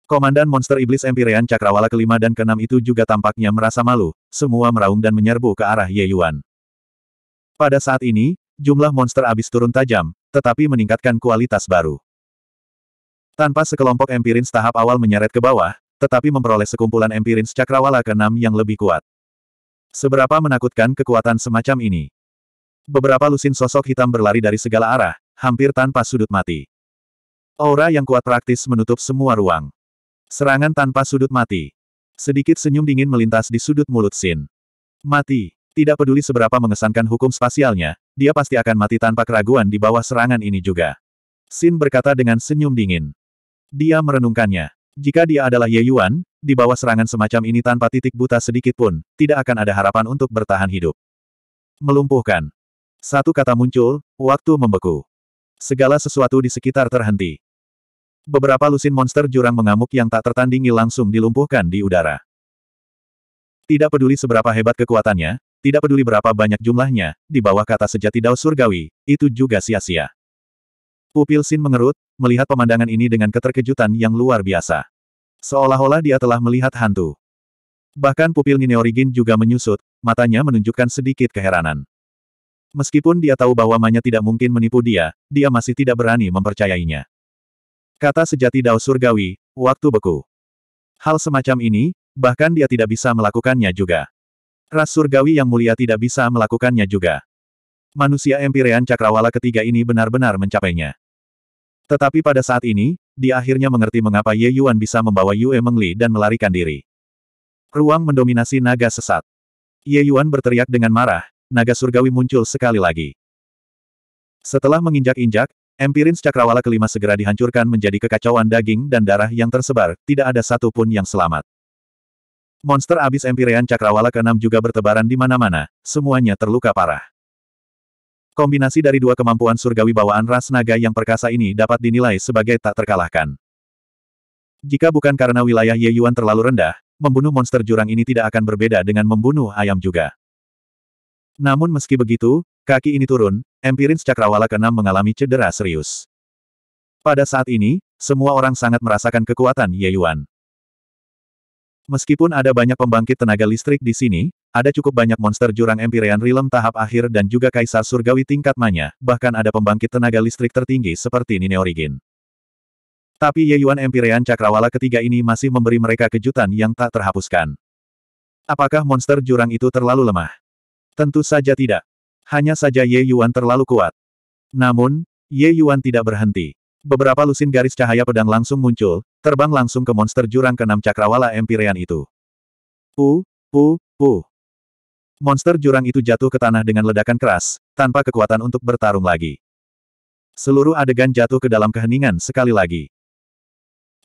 Komandan monster iblis Empyrean Cakrawala kelima dan keenam itu juga tampaknya merasa malu, semua meraung dan menyerbu ke arah Ye Yuan. Pada saat ini, jumlah monster abis turun tajam, tetapi meningkatkan kualitas baru. Tanpa sekelompok Empirins tahap awal menyeret ke bawah, tetapi memperoleh sekumpulan Empirins Cakrawala keenam yang lebih kuat. Seberapa menakutkan kekuatan semacam ini? Beberapa lusin sosok hitam berlari dari segala arah, hampir tanpa sudut mati. Aura yang kuat praktis menutup semua ruang. Serangan tanpa sudut mati. Sedikit senyum dingin melintas di sudut mulut Sin. Mati. Tidak peduli seberapa mengesankan hukum spasialnya, dia pasti akan mati tanpa keraguan di bawah serangan ini juga. Sin berkata dengan senyum dingin. Dia merenungkannya. Jika dia adalah Ye Yuan, di bawah serangan semacam ini tanpa titik buta sedikit pun, tidak akan ada harapan untuk bertahan hidup. Melumpuhkan. Satu kata muncul, waktu membeku. Segala sesuatu di sekitar terhenti. Beberapa lusin monster jurang mengamuk yang tak tertandingi langsung dilumpuhkan di udara. Tidak peduli seberapa hebat kekuatannya, tidak peduli berapa banyak jumlahnya, di bawah kata sejati dao surgawi, itu juga sia-sia. Pupil Sin mengerut, melihat pemandangan ini dengan keterkejutan yang luar biasa. Seolah-olah dia telah melihat hantu. Bahkan pupil Nineorigin juga menyusut, matanya menunjukkan sedikit keheranan. Meskipun dia tahu bahwa Manya tidak mungkin menipu dia, dia masih tidak berani mempercayainya. Kata sejati Dao Surgawi, waktu beku. Hal semacam ini, bahkan dia tidak bisa melakukannya juga. Ras Surgawi yang mulia tidak bisa melakukannya juga. Manusia empirean cakrawala ketiga ini benar-benar mencapainya. Tetapi pada saat ini, dia akhirnya mengerti mengapa Ye Yuan bisa membawa Yue Mengli dan melarikan diri. Ruang mendominasi naga sesat. Ye Yuan berteriak dengan marah, naga surgawi muncul sekali lagi. Setelah menginjak-injak, Empirins cakrawala kelima segera dihancurkan menjadi kekacauan daging dan darah yang tersebar, tidak ada satupun yang selamat. Monster abis Empyrean cakrawala keenam juga bertebaran di mana-mana, semuanya terluka parah. Kombinasi dari dua kemampuan surgawi bawaan ras naga yang perkasa ini dapat dinilai sebagai tak terkalahkan. Jika bukan karena wilayah Ye Yuan terlalu rendah, membunuh monster jurang ini tidak akan berbeda dengan membunuh ayam juga. Namun meski begitu, kaki ini turun, Empirins Cakrawala ke-6 mengalami cedera serius. Pada saat ini, semua orang sangat merasakan kekuatan Ye Yuan. Meskipun ada banyak pembangkit tenaga listrik di sini, ada cukup banyak monster jurang Empyrean Realm tahap akhir dan juga Kaisar Surgawi tingkat manya, bahkan ada pembangkit tenaga listrik tertinggi seperti Nine Origin. Tapi Ye Yuan Empyrean Cakrawala ketiga ini masih memberi mereka kejutan yang tak terhapuskan. Apakah monster jurang itu terlalu lemah? Tentu saja tidak. Hanya saja Ye Yuan terlalu kuat. Namun, Ye Yuan tidak berhenti. Beberapa lusin garis cahaya pedang langsung muncul, terbang langsung ke monster jurang keenam cakrawala Empyrean itu. Pu, pu, pu. Monster jurang itu jatuh ke tanah dengan ledakan keras, tanpa kekuatan untuk bertarung lagi. Seluruh adegan jatuh ke dalam keheningan sekali lagi.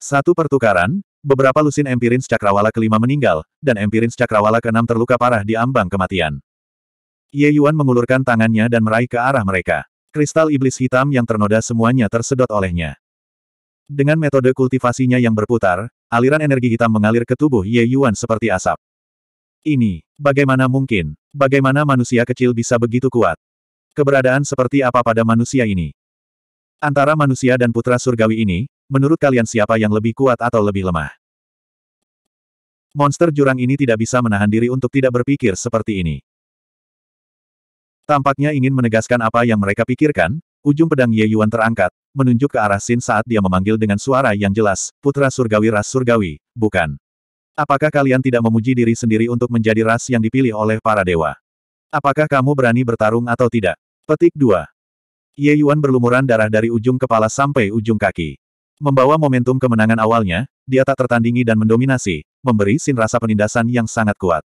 Satu pertukaran, beberapa lusin Empirin Cakrawala kelima meninggal, dan Empirin Cakrawala keenam terluka parah di ambang kematian. Ye Yuan mengulurkan tangannya dan meraih ke arah mereka. Kristal iblis hitam yang ternoda semuanya tersedot olehnya. Dengan metode kultivasinya yang berputar, aliran energi hitam mengalir ke tubuh Ye Yuan seperti asap. Ini, bagaimana mungkin? Bagaimana manusia kecil bisa begitu kuat? Keberadaan seperti apa pada manusia ini? Antara manusia dan putra surgawi ini, menurut kalian siapa yang lebih kuat atau lebih lemah? Monster jurang ini tidak bisa menahan diri untuk tidak berpikir seperti ini. Tampaknya ingin menegaskan apa yang mereka pikirkan, ujung pedang Ye Yuan terangkat, menunjuk ke arah Sin saat dia memanggil dengan suara yang jelas, Putra Surgawi Ras Surgawi, bukan. Apakah kalian tidak memuji diri sendiri untuk menjadi ras yang dipilih oleh para dewa? Apakah kamu berani bertarung atau tidak? Petik 2. Ye Yuan berlumuran darah dari ujung kepala sampai ujung kaki. Membawa momentum kemenangan awalnya, dia tak tertandingi dan mendominasi, memberi Sin rasa penindasan yang sangat kuat.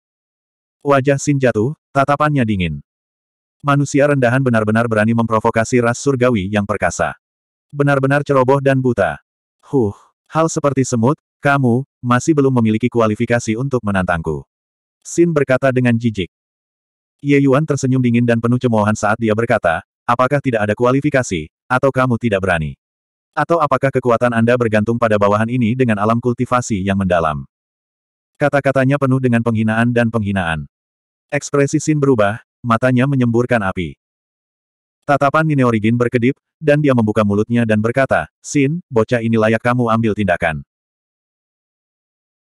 Wajah Sin jatuh, tatapannya dingin. Manusia rendahan benar-benar berani memprovokasi ras surgawi yang perkasa. Benar-benar ceroboh dan buta. Huh, hal seperti semut, kamu, masih belum memiliki kualifikasi untuk menantangku. Sin berkata dengan jijik. Ye Yuan tersenyum dingin dan penuh cemoohan saat dia berkata, apakah tidak ada kualifikasi, atau kamu tidak berani? Atau apakah kekuatan Anda bergantung pada bawahan ini dengan alam kultivasi yang mendalam? Kata-katanya penuh dengan penghinaan dan penghinaan. Ekspresi Sin berubah, matanya menyemburkan api. Tatapan Nine Origin berkedip, dan dia membuka mulutnya dan berkata, Sin, bocah ini layak kamu ambil tindakan.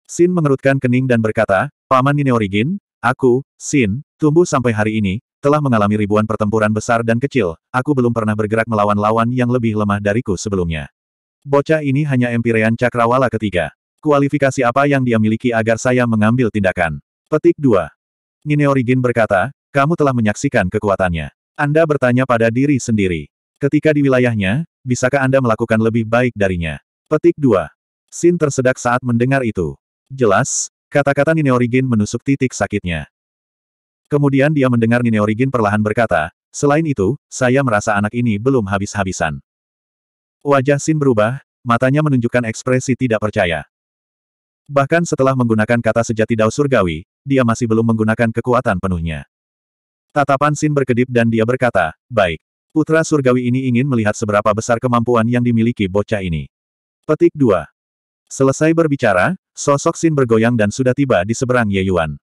Sin mengerutkan kening dan berkata, Paman Nine Origin, aku, Sin, tumbuh sampai hari ini, telah mengalami ribuan pertempuran besar dan kecil, aku belum pernah bergerak melawan lawan yang lebih lemah dariku sebelumnya. Bocah ini hanya empirean cakrawala ketiga. Kualifikasi apa yang dia miliki agar saya mengambil tindakan? Petik 2. Origin berkata, kamu telah menyaksikan kekuatannya. Anda bertanya pada diri sendiri. Ketika di wilayahnya, bisakah Anda melakukan lebih baik darinya? Petik 2. Sin tersedak saat mendengar itu. Jelas, kata-kata Origin menusuk titik sakitnya. Kemudian dia mendengar Origin perlahan berkata, selain itu, saya merasa anak ini belum habis-habisan. Wajah Sin berubah, matanya menunjukkan ekspresi tidak percaya. Bahkan setelah menggunakan kata sejati Dao Surgawi, dia masih belum menggunakan kekuatan penuhnya. Tatapan Sin berkedip dan dia berkata, baik. Putra Surgawi ini ingin melihat seberapa besar kemampuan yang dimiliki bocah ini. Petik 2. Selesai berbicara, sosok Sin bergoyang dan sudah tiba di seberang Ye Yuan.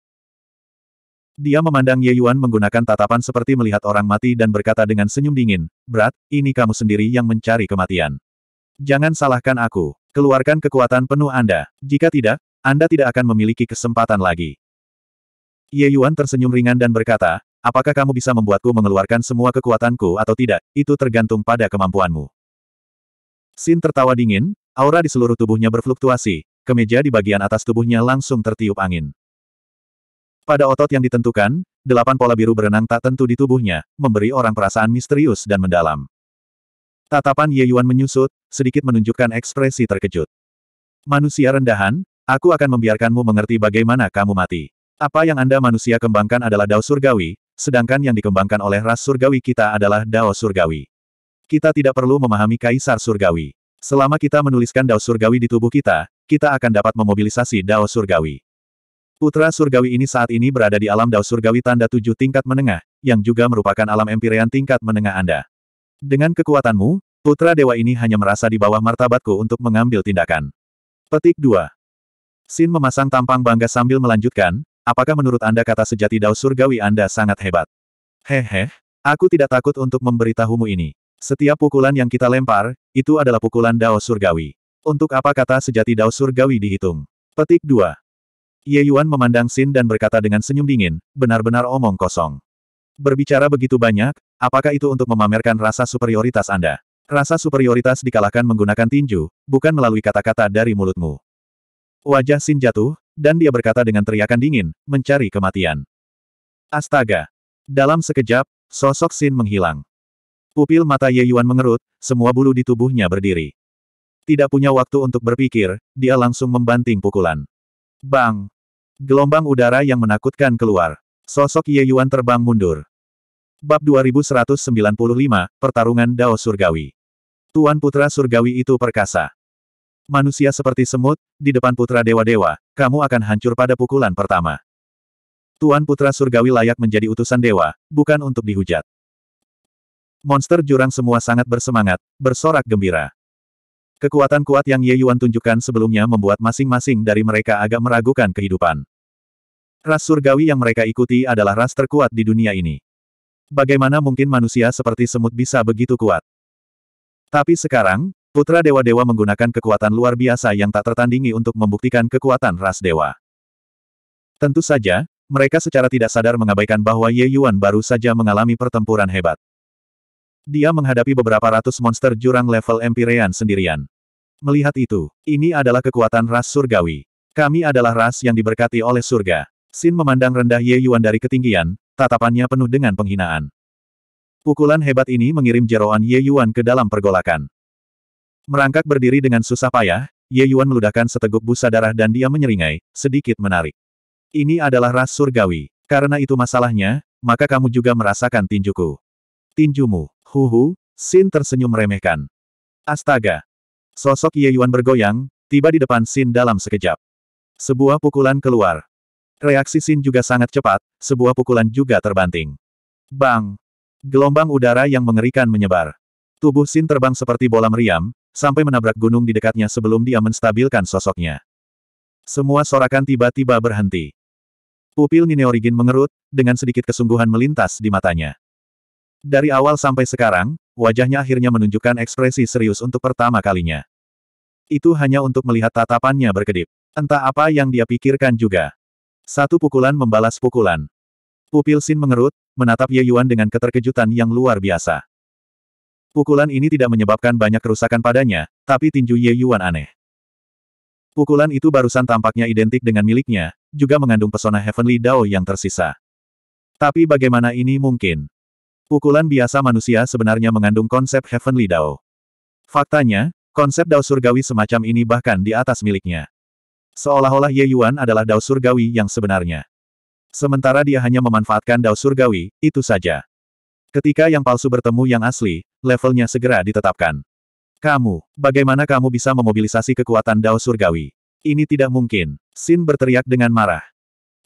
Dia memandang Ye Yuan menggunakan tatapan seperti melihat orang mati dan berkata dengan senyum dingin, "Brat, ini kamu sendiri yang mencari kematian. Jangan salahkan aku. Keluarkan kekuatan penuh Anda. Jika tidak, Anda tidak akan memiliki kesempatan lagi. Ye Yuan tersenyum ringan dan berkata, Apakah kamu bisa membuatku mengeluarkan semua kekuatanku atau tidak, itu tergantung pada kemampuanmu. Sin tertawa dingin, aura di seluruh tubuhnya berfluktuasi, kemeja di bagian atas tubuhnya langsung tertiup angin. Pada otot yang ditentukan, delapan pola biru berenang tak tentu di tubuhnya, memberi orang perasaan misterius dan mendalam. Tatapan Ye Yuan menyusut, sedikit menunjukkan ekspresi terkejut. Manusia rendahan, aku akan membiarkanmu mengerti bagaimana kamu mati. Apa yang Anda manusia kembangkan adalah dao surgawi, sedangkan yang dikembangkan oleh ras surgawi kita adalah Dao surgawi. Kita tidak perlu memahami kaisar surgawi. Selama kita menuliskan Dao surgawi di tubuh kita, kita akan dapat memobilisasi Dao surgawi. Putra surgawi ini saat ini berada di alam Dao surgawi tanda tujuh tingkat menengah, yang juga merupakan alam empirian tingkat menengah Anda. Dengan kekuatanmu, putra dewa ini hanya merasa di bawah martabatku untuk mengambil tindakan. Petik 2. Sin memasang tampang bangga sambil melanjutkan, Apakah menurut Anda kata sejati dao surgawi Anda sangat hebat? Hehe, aku tidak takut untuk memberitahumu ini. Setiap pukulan yang kita lempar, itu adalah pukulan dao surgawi. Untuk apa kata sejati dao surgawi dihitung? Petik 2. Ye Yuan memandang Sin dan berkata dengan senyum dingin, benar-benar omong kosong. Berbicara begitu banyak, apakah itu untuk memamerkan rasa superioritas Anda? Rasa superioritas dikalahkan menggunakan tinju, bukan melalui kata-kata dari mulutmu. Wajah Sin jatuh, dan dia berkata dengan teriakan dingin, mencari kematian. Astaga! Dalam sekejap, sosok Sin menghilang. Pupil mata Ye Yuan mengerut, semua bulu di tubuhnya berdiri. Tidak punya waktu untuk berpikir, dia langsung membanting pukulan. Bang! Gelombang udara yang menakutkan keluar. Sosok Ye Yuan terbang mundur. Bab 2195, Pertarungan Dao Surgawi. Tuan Putra Surgawi itu perkasa. Manusia seperti semut, di depan putra dewa-dewa, kamu akan hancur pada pukulan pertama. Tuan putra surgawi layak menjadi utusan dewa, bukan untuk dihujat. Monster jurang semua sangat bersemangat, bersorak gembira. Kekuatan kuat yang Ye Yuan tunjukkan sebelumnya membuat masing-masing dari mereka agak meragukan kehidupan. Ras surgawi yang mereka ikuti adalah ras terkuat di dunia ini. Bagaimana mungkin manusia seperti semut bisa begitu kuat? Tapi sekarang, Putra Dewa-Dewa menggunakan kekuatan luar biasa yang tak tertandingi untuk membuktikan kekuatan ras dewa. Tentu saja, mereka secara tidak sadar mengabaikan bahwa Ye Yuan baru saja mengalami pertempuran hebat. Dia menghadapi beberapa ratus monster jurang level Empyrean sendirian. Melihat itu, ini adalah kekuatan ras surgawi. Kami adalah ras yang diberkati oleh surga. Sin memandang rendah Ye Yuan dari ketinggian, tatapannya penuh dengan penghinaan. Pukulan hebat ini mengirim jeroan Ye Yuan ke dalam pergolakan. Merangkak berdiri dengan susah payah, Ye Yuan meludahkan seteguk busa darah dan dia menyeringai, sedikit menarik. Ini adalah ras surgawi. Karena itu masalahnya, maka kamu juga merasakan tinjuku. Tinjumu, huhu, Sin tersenyum meremehkan. Astaga. Sosok Ye Yuan bergoyang, tiba di depan Sin dalam sekejap. Sebuah pukulan keluar. Reaksi Sin juga sangat cepat, sebuah pukulan juga terbanting. Bang! Gelombang udara yang mengerikan menyebar. Tubuh Sin terbang seperti bola meriam, sampai menabrak gunung di dekatnya sebelum dia menstabilkan sosoknya. Semua sorakan tiba-tiba berhenti. Pupil Nine Origin mengerut, dengan sedikit kesungguhan melintas di matanya. Dari awal sampai sekarang, wajahnya akhirnya menunjukkan ekspresi serius untuk pertama kalinya. Itu hanya untuk melihat tatapannya berkedip. Entah apa yang dia pikirkan juga. Satu pukulan membalas pukulan. Pupil Sin mengerut, menatap Ye Yuan dengan keterkejutan yang luar biasa. Pukulan ini tidak menyebabkan banyak kerusakan padanya, tapi tinju Ye Yuan aneh. Pukulan itu barusan tampaknya identik dengan miliknya, juga mengandung pesona Heavenly Dao yang tersisa. Tapi bagaimana ini mungkin? Pukulan biasa manusia sebenarnya mengandung konsep Heavenly Dao. Faktanya, konsep Dao surgawi semacam ini bahkan di atas miliknya. Seolah-olah Ye Yuan adalah Dao surgawi yang sebenarnya. Sementara dia hanya memanfaatkan Dao surgawi, itu saja. Ketika yang palsu bertemu yang asli, levelnya segera ditetapkan. Kamu, bagaimana kamu bisa memobilisasi kekuatan Dao Surgawi? Ini tidak mungkin. Sin berteriak dengan marah.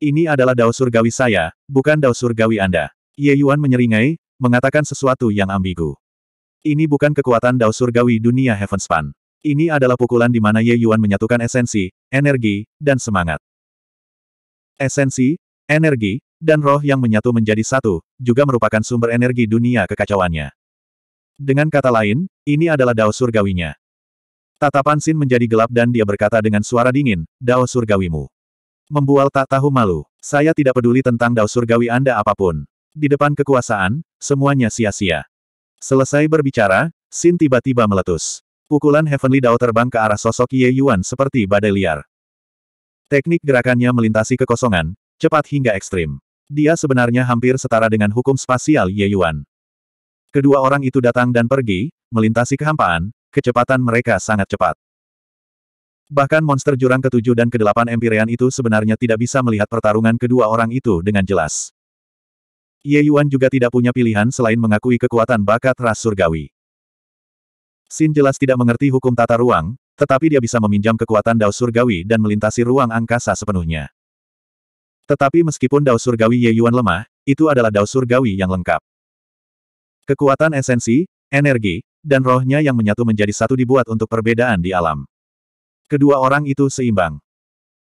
Ini adalah Dao Surgawi saya, bukan Dao Surgawi Anda. Ye Yuan menyeringai, mengatakan sesuatu yang ambigu. Ini bukan kekuatan Dao Surgawi dunia Heavenspan. Ini adalah pukulan di mana Ye Yuan menyatukan esensi, energi, dan semangat. Esensi, energi, dan roh yang menyatu menjadi satu, juga merupakan sumber energi dunia kekacauannya. Dengan kata lain, ini adalah Dao Surgawinya. Tatapan Sin menjadi gelap dan dia berkata dengan suara dingin, Dao Surgawimu. Membual tak tahu malu. Saya tidak peduli tentang Dao Surgawi Anda apapun. Di depan kekuasaan, semuanya sia-sia. Selesai berbicara, Sin tiba-tiba meletus. Pukulan Heavenly Dao terbang ke arah sosok Ye Yuan seperti badai liar. Teknik gerakannya melintasi kekosongan, cepat hingga ekstrim. Dia sebenarnya hampir setara dengan hukum spasial Ye Yuan. Kedua orang itu datang dan pergi, melintasi kehampaan, kecepatan mereka sangat cepat. Bahkan monster jurang ketujuh dan kedelapan Empirean itu sebenarnya tidak bisa melihat pertarungan kedua orang itu dengan jelas. Ye Yuan juga tidak punya pilihan selain mengakui kekuatan bakat ras surgawi. Xin jelas tidak mengerti hukum tata ruang, tetapi dia bisa meminjam kekuatan Dao Surgawi dan melintasi ruang angkasa sepenuhnya. Tetapi meskipun Dao Surgawi Ye Yuan lemah, itu adalah Dao Surgawi yang lengkap. Kekuatan esensi, energi, dan rohnya yang menyatu menjadi satu dibuat untuk perbedaan di alam. Kedua orang itu seimbang.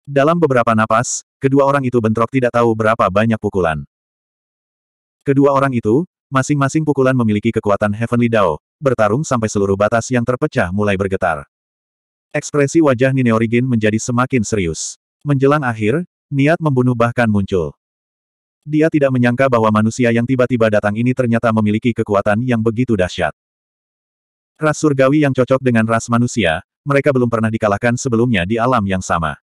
Dalam beberapa napas, kedua orang itu bentrok tidak tahu berapa banyak pukulan. Kedua orang itu, masing-masing pukulan memiliki kekuatan Heavenly Dao, bertarung sampai seluruh batas yang terpecah mulai bergetar. Ekspresi wajah Nine Origin menjadi semakin serius. Menjelang akhir, Niat membunuh bahkan muncul. Dia tidak menyangka bahwa manusia yang tiba-tiba datang ini ternyata memiliki kekuatan yang begitu dahsyat. Ras surgawi yang cocok dengan ras manusia, mereka belum pernah dikalahkan sebelumnya di alam yang sama.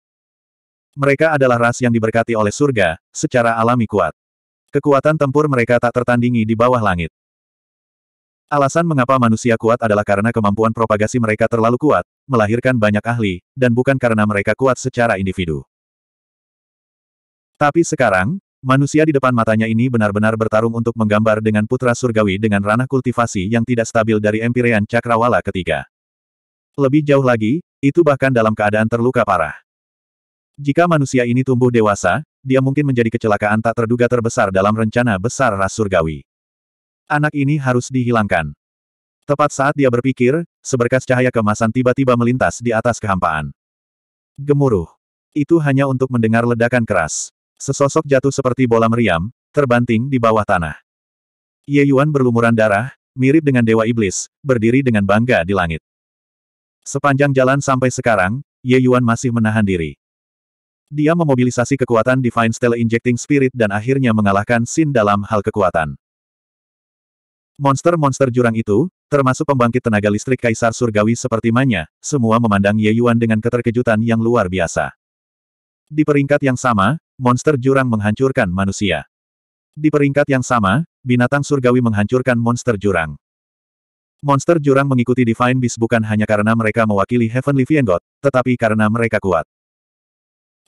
Mereka adalah ras yang diberkati oleh surga, secara alami kuat. Kekuatan tempur mereka tak tertandingi di bawah langit. Alasan mengapa manusia kuat adalah karena kemampuan propagasi mereka terlalu kuat, melahirkan banyak ahli, dan bukan karena mereka kuat secara individu. Tapi sekarang, manusia di depan matanya ini benar-benar bertarung untuk menggambar dengan putra surgawi dengan ranah kultivasi yang tidak stabil dari Empirean Cakrawala ketiga. Lebih jauh lagi, itu bahkan dalam keadaan terluka parah. Jika manusia ini tumbuh dewasa, dia mungkin menjadi kecelakaan tak terduga terbesar dalam rencana besar ras surgawi. Anak ini harus dihilangkan. Tepat saat dia berpikir, seberkas cahaya kemasan tiba-tiba melintas di atas kehampaan. Gemuruh. Itu hanya untuk mendengar ledakan keras. Sesosok jatuh seperti bola meriam, terbanting di bawah tanah. Ye Yuan berlumuran darah, mirip dengan Dewa Iblis, berdiri dengan bangga di langit. Sepanjang jalan sampai sekarang, Ye Yuan masih menahan diri. Dia memobilisasi kekuatan Divine Stella Injecting Spirit dan akhirnya mengalahkan Sin dalam hal kekuatan. Monster-monster jurang itu, termasuk pembangkit tenaga listrik Kaisar Surgawi seperti Manya, semua memandang Ye Yuan dengan keterkejutan yang luar biasa. Di peringkat yang sama, monster jurang menghancurkan manusia. Di peringkat yang sama, binatang surgawi menghancurkan monster jurang. Monster jurang mengikuti Divine Beast bukan hanya karena mereka mewakili Heavenly Vanguard, tetapi karena mereka kuat.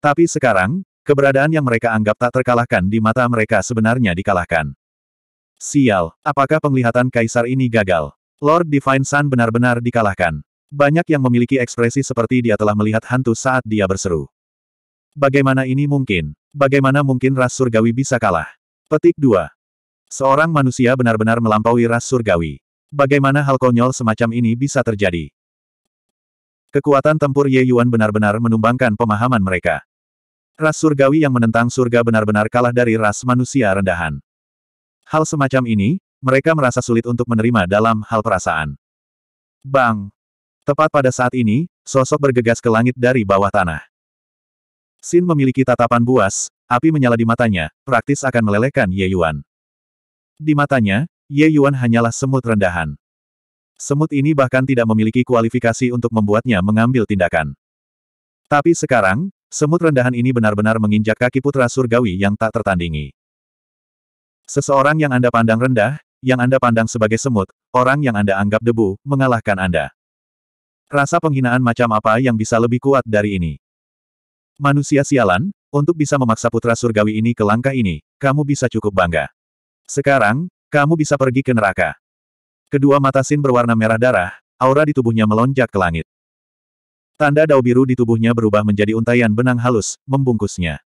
Tapi sekarang, keberadaan yang mereka anggap tak terkalahkan di mata mereka sebenarnya dikalahkan. Sial, apakah penglihatan kaisar ini gagal? Lord Divine Sun benar-benar dikalahkan. Banyak yang memiliki ekspresi seperti dia telah melihat hantu saat dia berseru. Bagaimana ini mungkin? Bagaimana mungkin ras surgawi bisa kalah? Petik 2. Seorang manusia benar-benar melampaui ras surgawi. Bagaimana hal konyol semacam ini bisa terjadi? Kekuatan tempur Ye Yuan benar-benar menumbangkan pemahaman mereka. Ras surgawi yang menentang surga benar-benar kalah dari ras manusia rendahan. Hal semacam ini, mereka merasa sulit untuk menerima dalam hal perasaan. Bang! Tepat pada saat ini, sosok bergegas ke langit dari bawah tanah. Sin memiliki tatapan buas, api menyala di matanya, praktis akan melelehkan Ye Yuan. Di matanya, Ye Yuan hanyalah semut rendahan. Semut ini bahkan tidak memiliki kualifikasi untuk membuatnya mengambil tindakan. Tapi sekarang, semut rendahan ini benar-benar menginjak kaki putra surgawi yang tak tertandingi. Seseorang yang Anda pandang rendah, yang Anda pandang sebagai semut, orang yang Anda anggap debu, mengalahkan Anda. Rasa penghinaan macam apa yang bisa lebih kuat dari ini? Manusia sialan, untuk bisa memaksa putra surgawi ini ke langkah ini, kamu bisa cukup bangga. Sekarang, kamu bisa pergi ke neraka. Kedua mata Sin berwarna merah darah, aura di tubuhnya melonjak ke langit. Tanda dao biru di tubuhnya berubah menjadi untayan benang halus, membungkusnya.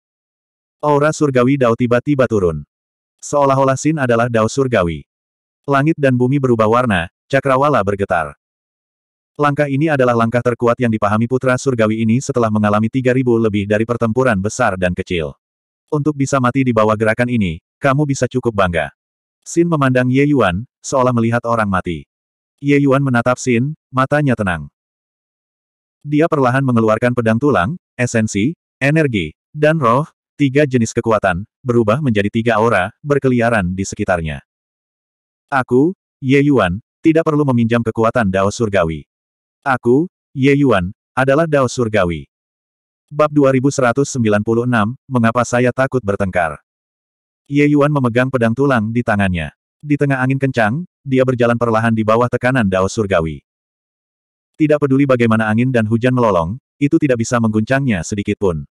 Aura surgawi dao tiba-tiba turun. Seolah-olah Sin adalah dao surgawi. Langit dan bumi berubah warna, cakrawala bergetar. Langkah ini adalah langkah terkuat yang dipahami putra surgawi ini setelah mengalami 3.000 lebih dari pertempuran besar dan kecil. Untuk bisa mati di bawah gerakan ini, kamu bisa cukup bangga. Sin memandang Ye Yuan, seolah melihat orang mati. Ye Yuan menatap Sin, matanya tenang. Dia perlahan mengeluarkan pedang tulang, esensi, energi, dan roh, tiga jenis kekuatan, berubah menjadi tiga aura, berkeliaran di sekitarnya. Aku, Ye Yuan, tidak perlu meminjam kekuatan Dao Surgawi. Aku, Ye Yuan, adalah Dao Surgawi. Bab 2196, Mengapa Saya Takut Bertengkar? Ye Yuan memegang pedang tulang di tangannya. Di tengah angin kencang, dia berjalan perlahan di bawah tekanan Dao Surgawi. Tidak peduli bagaimana angin dan hujan melolong, itu tidak bisa mengguncangnya sedikitpun.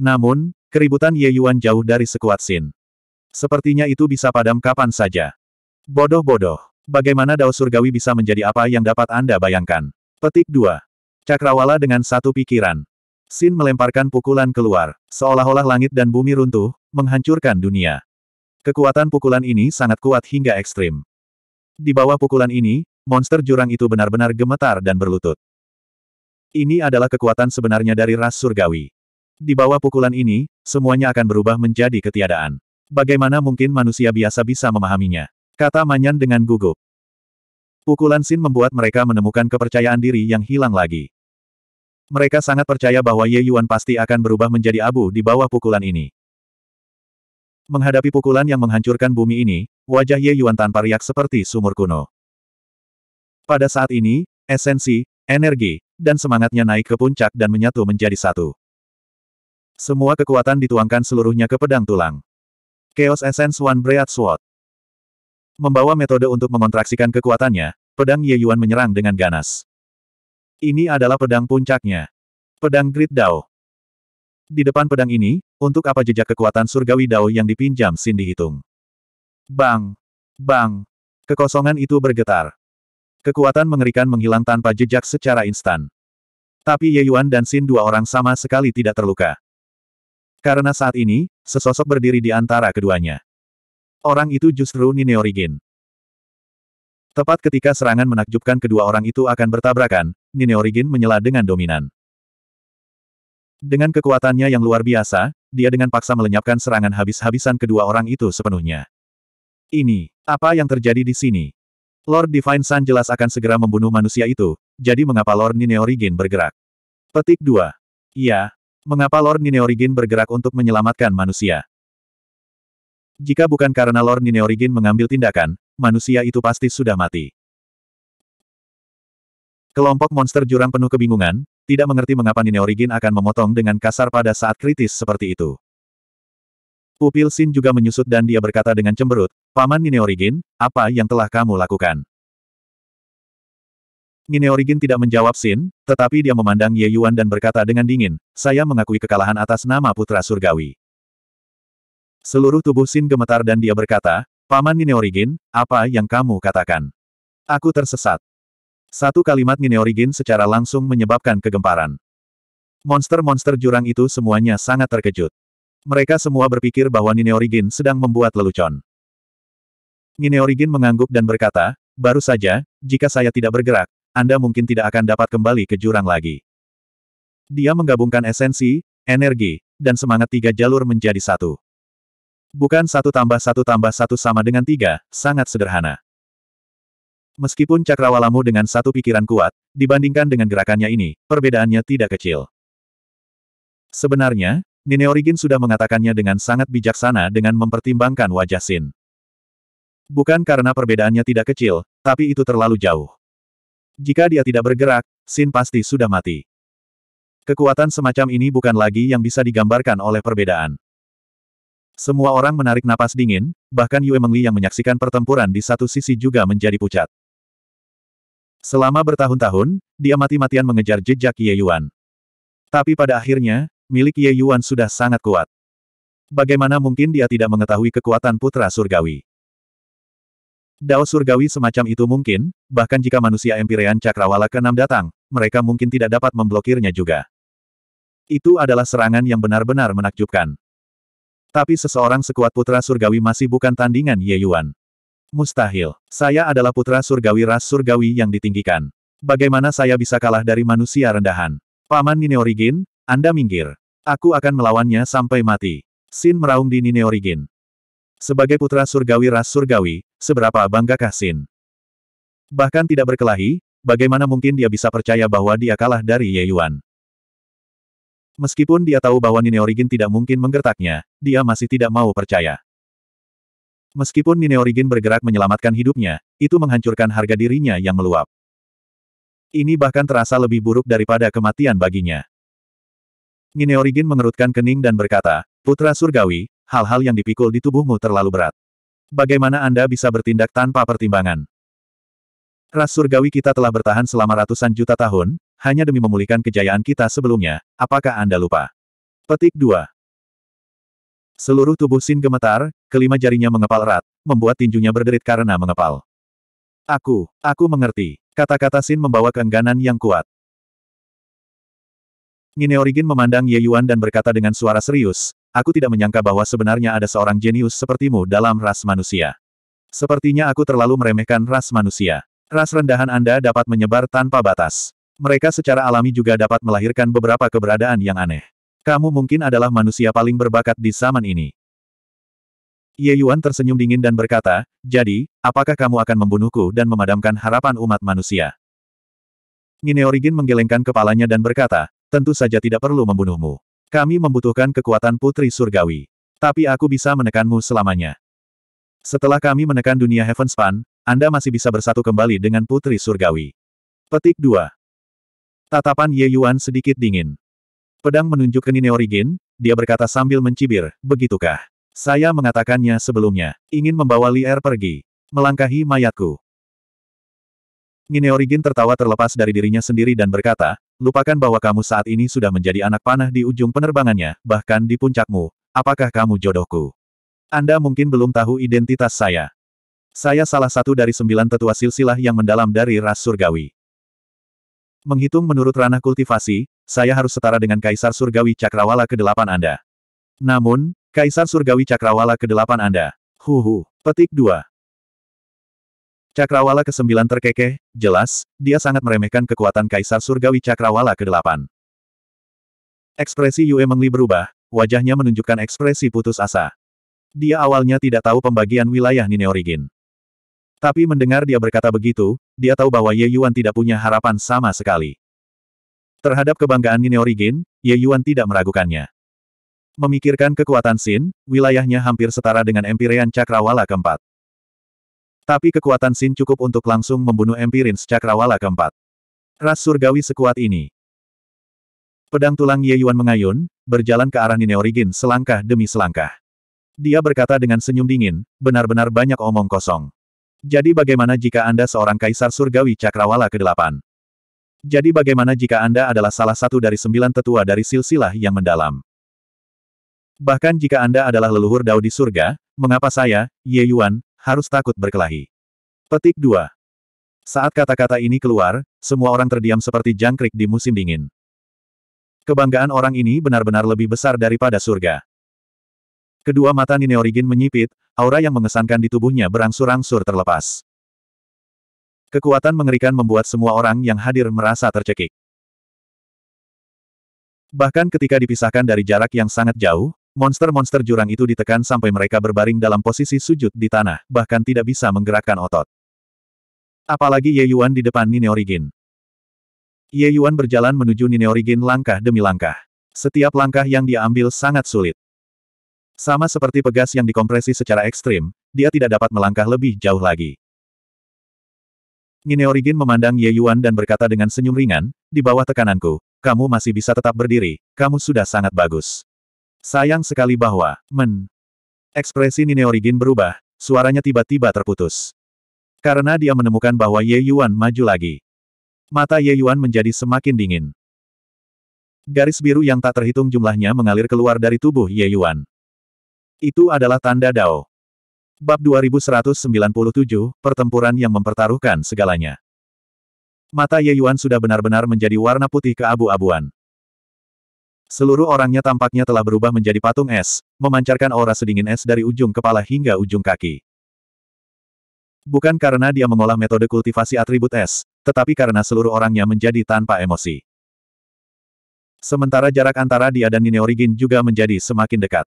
Namun, keributan Ye Yuan jauh dari sekuat Sin. Sepertinya itu bisa padam kapan saja. Bodoh-bodoh. Bagaimana Dao Surgawi bisa menjadi apa yang dapat Anda bayangkan? Petik 2. Cakrawala dengan satu pikiran. Sin melemparkan pukulan keluar, seolah-olah langit dan bumi runtuh, menghancurkan dunia. Kekuatan pukulan ini sangat kuat hingga ekstrim. Di bawah pukulan ini, monster jurang itu benar-benar gemetar dan berlutut. Ini adalah kekuatan sebenarnya dari ras surgawi. Di bawah pukulan ini, semuanya akan berubah menjadi ketiadaan. Bagaimana mungkin manusia biasa bisa memahaminya? Kata Manyan dengan gugup. Pukulan Sin membuat mereka menemukan kepercayaan diri yang hilang lagi. Mereka sangat percaya bahwa Ye Yuan pasti akan berubah menjadi abu di bawah pukulan ini. Menghadapi pukulan yang menghancurkan bumi ini, wajah Ye Yuan tanpa riak seperti sumur kuno. Pada saat ini, esensi, energi, dan semangatnya naik ke puncak dan menyatu menjadi satu. Semua kekuatan dituangkan seluruhnya ke pedang tulang. Chaos Essence One Breath Sword. Membawa metode untuk mengontraksikan kekuatannya, pedang Ye Yuan menyerang dengan ganas. Ini adalah pedang puncaknya. Pedang Great Dao. Di depan pedang ini, untuk apa jejak kekuatan surgawi Dao yang dipinjam Sin dihitung. Bang! Bang! Kekosongan itu bergetar. Kekuatan mengerikan menghilang tanpa jejak secara instan. Tapi Ye Yuan dan Sin dua orang sama sekali tidak terluka. Karena saat ini, sesosok berdiri di antara keduanya. Orang itu justru Origin. Tepat ketika serangan menakjubkan kedua orang itu akan bertabrakan, Origin menyela dengan dominan. Dengan kekuatannya yang luar biasa, dia dengan paksa melenyapkan serangan habis-habisan kedua orang itu sepenuhnya. Ini, apa yang terjadi di sini? Lord Divine Sun jelas akan segera membunuh manusia itu, jadi mengapa Lord Origin bergerak? Petik 2. Iya, mengapa Lord Origin bergerak untuk menyelamatkan manusia? Jika bukan karena Lord Nineorigin mengambil tindakan, manusia itu pasti sudah mati. Kelompok monster jurang penuh kebingungan, tidak mengerti mengapa Nineorigin akan memotong dengan kasar pada saat kritis seperti itu. Pupil Sin juga menyusut dan dia berkata dengan cemberut, Paman Nineorigin, apa yang telah kamu lakukan? Nineorigin tidak menjawab Sin, tetapi dia memandang Ye Yuan dan berkata dengan dingin, saya mengakui kekalahan atas nama Putra Surgawi. Seluruh tubuh Sin gemetar dan dia berkata, Paman Origin, apa yang kamu katakan? Aku tersesat. Satu kalimat Origin secara langsung menyebabkan kegemparan. Monster-monster jurang itu semuanya sangat terkejut. Mereka semua berpikir bahwa Origin sedang membuat lelucon. Origin mengangguk dan berkata, baru saja, jika saya tidak bergerak, Anda mungkin tidak akan dapat kembali ke jurang lagi. Dia menggabungkan esensi, energi, dan semangat tiga jalur menjadi satu. Bukan satu tambah satu tambah satu sama dengan tiga, sangat sederhana. Meskipun cakrawalamu dengan satu pikiran kuat, dibandingkan dengan gerakannya ini, perbedaannya tidak kecil. Sebenarnya, Nene Origin sudah mengatakannya dengan sangat bijaksana dengan mempertimbangkan wajah Sin. Bukan karena perbedaannya tidak kecil, tapi itu terlalu jauh. Jika dia tidak bergerak, Sin pasti sudah mati. Kekuatan semacam ini bukan lagi yang bisa digambarkan oleh perbedaan. Semua orang menarik napas dingin, bahkan Yue Mengli yang menyaksikan pertempuran di satu sisi juga menjadi pucat. Selama bertahun-tahun, dia mati-matian mengejar jejak Ye Yuan. Tapi pada akhirnya, milik Ye Yuan sudah sangat kuat. Bagaimana mungkin dia tidak mengetahui kekuatan putra surgawi? Dao surgawi semacam itu mungkin, bahkan jika manusia empirean cakrawala ke-6 datang, mereka mungkin tidak dapat memblokirnya juga. Itu adalah serangan yang benar-benar menakjubkan. Tapi seseorang sekuat putra surgawi masih bukan tandingan Ye Yuan. Mustahil. Saya adalah putra surgawi ras surgawi yang ditinggikan. Bagaimana saya bisa kalah dari manusia rendahan? Paman Nine Origin, Anda minggir. Aku akan melawannya sampai mati. Sin meraung di Nine Origin. Sebagai putra surgawi ras surgawi, seberapa banggakah Sin? Bahkan tidak berkelahi, bagaimana mungkin dia bisa percaya bahwa dia kalah dari Ye Yuan? Meskipun dia tahu bahwa Nine Origin tidak mungkin menggertaknya, dia masih tidak mau percaya. Meskipun Nine Origin bergerak menyelamatkan hidupnya, itu menghancurkan harga dirinya yang meluap. Ini bahkan terasa lebih buruk daripada kematian baginya. Nine Origin mengerutkan kening dan berkata, Putra Surgawi, hal-hal yang dipikul di tubuhmu terlalu berat. Bagaimana Anda bisa bertindak tanpa pertimbangan? Ras Surgawi kita telah bertahan selama ratusan juta tahun, hanya demi memulihkan kejayaan kita sebelumnya, apakah Anda lupa? Petik 2. Seluruh tubuh Sin gemetar, kelima jarinya mengepal erat, membuat tinjunya berderit karena mengepal. Aku, aku mengerti. Kata-kata Sin membawa keengganan yang kuat. Origin memandang Ye Yuan dan berkata dengan suara serius, Aku tidak menyangka bahwa sebenarnya ada seorang jenius sepertimu dalam ras manusia. Sepertinya aku terlalu meremehkan ras manusia. Ras rendahan Anda dapat menyebar tanpa batas. Mereka secara alami juga dapat melahirkan beberapa keberadaan yang aneh. Kamu mungkin adalah manusia paling berbakat di zaman ini. Ye Yuan tersenyum dingin dan berkata, jadi, apakah kamu akan membunuhku dan memadamkan harapan umat manusia? Nineorigin menggelengkan kepalanya dan berkata, tentu saja tidak perlu membunuhmu. Kami membutuhkan kekuatan putri surgawi. Tapi aku bisa menekanmu selamanya. Setelah kami menekan dunia Heavenspan, Anda masih bisa bersatu kembali dengan putri surgawi. Petik 2. Tatapan Ye Yuan sedikit dingin. Pedang menunjuk ke Origin. dia berkata sambil mencibir, begitukah? Saya mengatakannya sebelumnya, ingin membawa Li Er pergi. Melangkahi mayatku. Origin tertawa terlepas dari dirinya sendiri dan berkata, lupakan bahwa kamu saat ini sudah menjadi anak panah di ujung penerbangannya, bahkan di puncakmu. Apakah kamu jodohku? Anda mungkin belum tahu identitas saya. Saya salah satu dari sembilan tetua silsilah yang mendalam dari ras surgawi. Menghitung menurut ranah kultivasi, saya harus setara dengan Kaisar Surgawi Cakrawala ke-8 Anda. Namun, Kaisar Surgawi Cakrawala ke-8 Anda. Huhu. Petik 2. Cakrawala ke-9 terkekeh, jelas, dia sangat meremehkan kekuatan Kaisar Surgawi Cakrawala ke-8. Ekspresi Yue Mengli berubah, wajahnya menunjukkan ekspresi putus asa. Dia awalnya tidak tahu pembagian wilayah Origin. Tapi mendengar dia berkata begitu, dia tahu bahwa Ye Yuan tidak punya harapan sama sekali. Terhadap kebanggaan Nine Origin. Ye Yuan tidak meragukannya. Memikirkan kekuatan Sin, wilayahnya hampir setara dengan Empyrean Cakrawala keempat. Tapi kekuatan Sin cukup untuk langsung membunuh Empirin Cakrawala keempat. Ras surgawi sekuat ini. Pedang tulang Ye Yuan mengayun, berjalan ke arah Nine Origin selangkah demi selangkah. Dia berkata dengan senyum dingin, benar-benar banyak omong kosong. Jadi bagaimana jika Anda seorang kaisar surgawi cakrawala ke-8? Jadi bagaimana jika Anda adalah salah satu dari sembilan tetua dari silsilah yang mendalam? Bahkan jika Anda adalah leluhur Dao di surga, mengapa saya, Ye Yuan, harus takut berkelahi? Petik 2. Saat kata-kata ini keluar, semua orang terdiam seperti jangkrik di musim dingin. Kebanggaan orang ini benar-benar lebih besar daripada surga. Kedua mata Origin menyipit, aura yang mengesankan di tubuhnya berangsur-angsur terlepas. Kekuatan mengerikan membuat semua orang yang hadir merasa tercekik. Bahkan ketika dipisahkan dari jarak yang sangat jauh, monster-monster jurang itu ditekan sampai mereka berbaring dalam posisi sujud di tanah, bahkan tidak bisa menggerakkan otot. Apalagi Ye Yuan di depan Origin. Ye Yuan berjalan menuju Origin langkah demi langkah. Setiap langkah yang diambil sangat sulit. Sama seperti pegas yang dikompresi secara ekstrim, dia tidak dapat melangkah lebih jauh lagi. Origin memandang Ye Yuan dan berkata dengan senyum ringan, di bawah tekananku, kamu masih bisa tetap berdiri, kamu sudah sangat bagus. Sayang sekali bahwa, men. Ekspresi Nineorigin berubah, suaranya tiba-tiba terputus. Karena dia menemukan bahwa Ye Yuan maju lagi. Mata Ye Yuan menjadi semakin dingin. Garis biru yang tak terhitung jumlahnya mengalir keluar dari tubuh Ye Yuan. Itu adalah tanda Dao. Bab 2197, Pertempuran yang mempertaruhkan segalanya. Mata Ye Yuan sudah benar-benar menjadi warna putih ke abu abuan Seluruh orangnya tampaknya telah berubah menjadi patung es, memancarkan aura sedingin es dari ujung kepala hingga ujung kaki. Bukan karena dia mengolah metode kultivasi atribut es, tetapi karena seluruh orangnya menjadi tanpa emosi. Sementara jarak antara dia dan Nine Origin juga menjadi semakin dekat.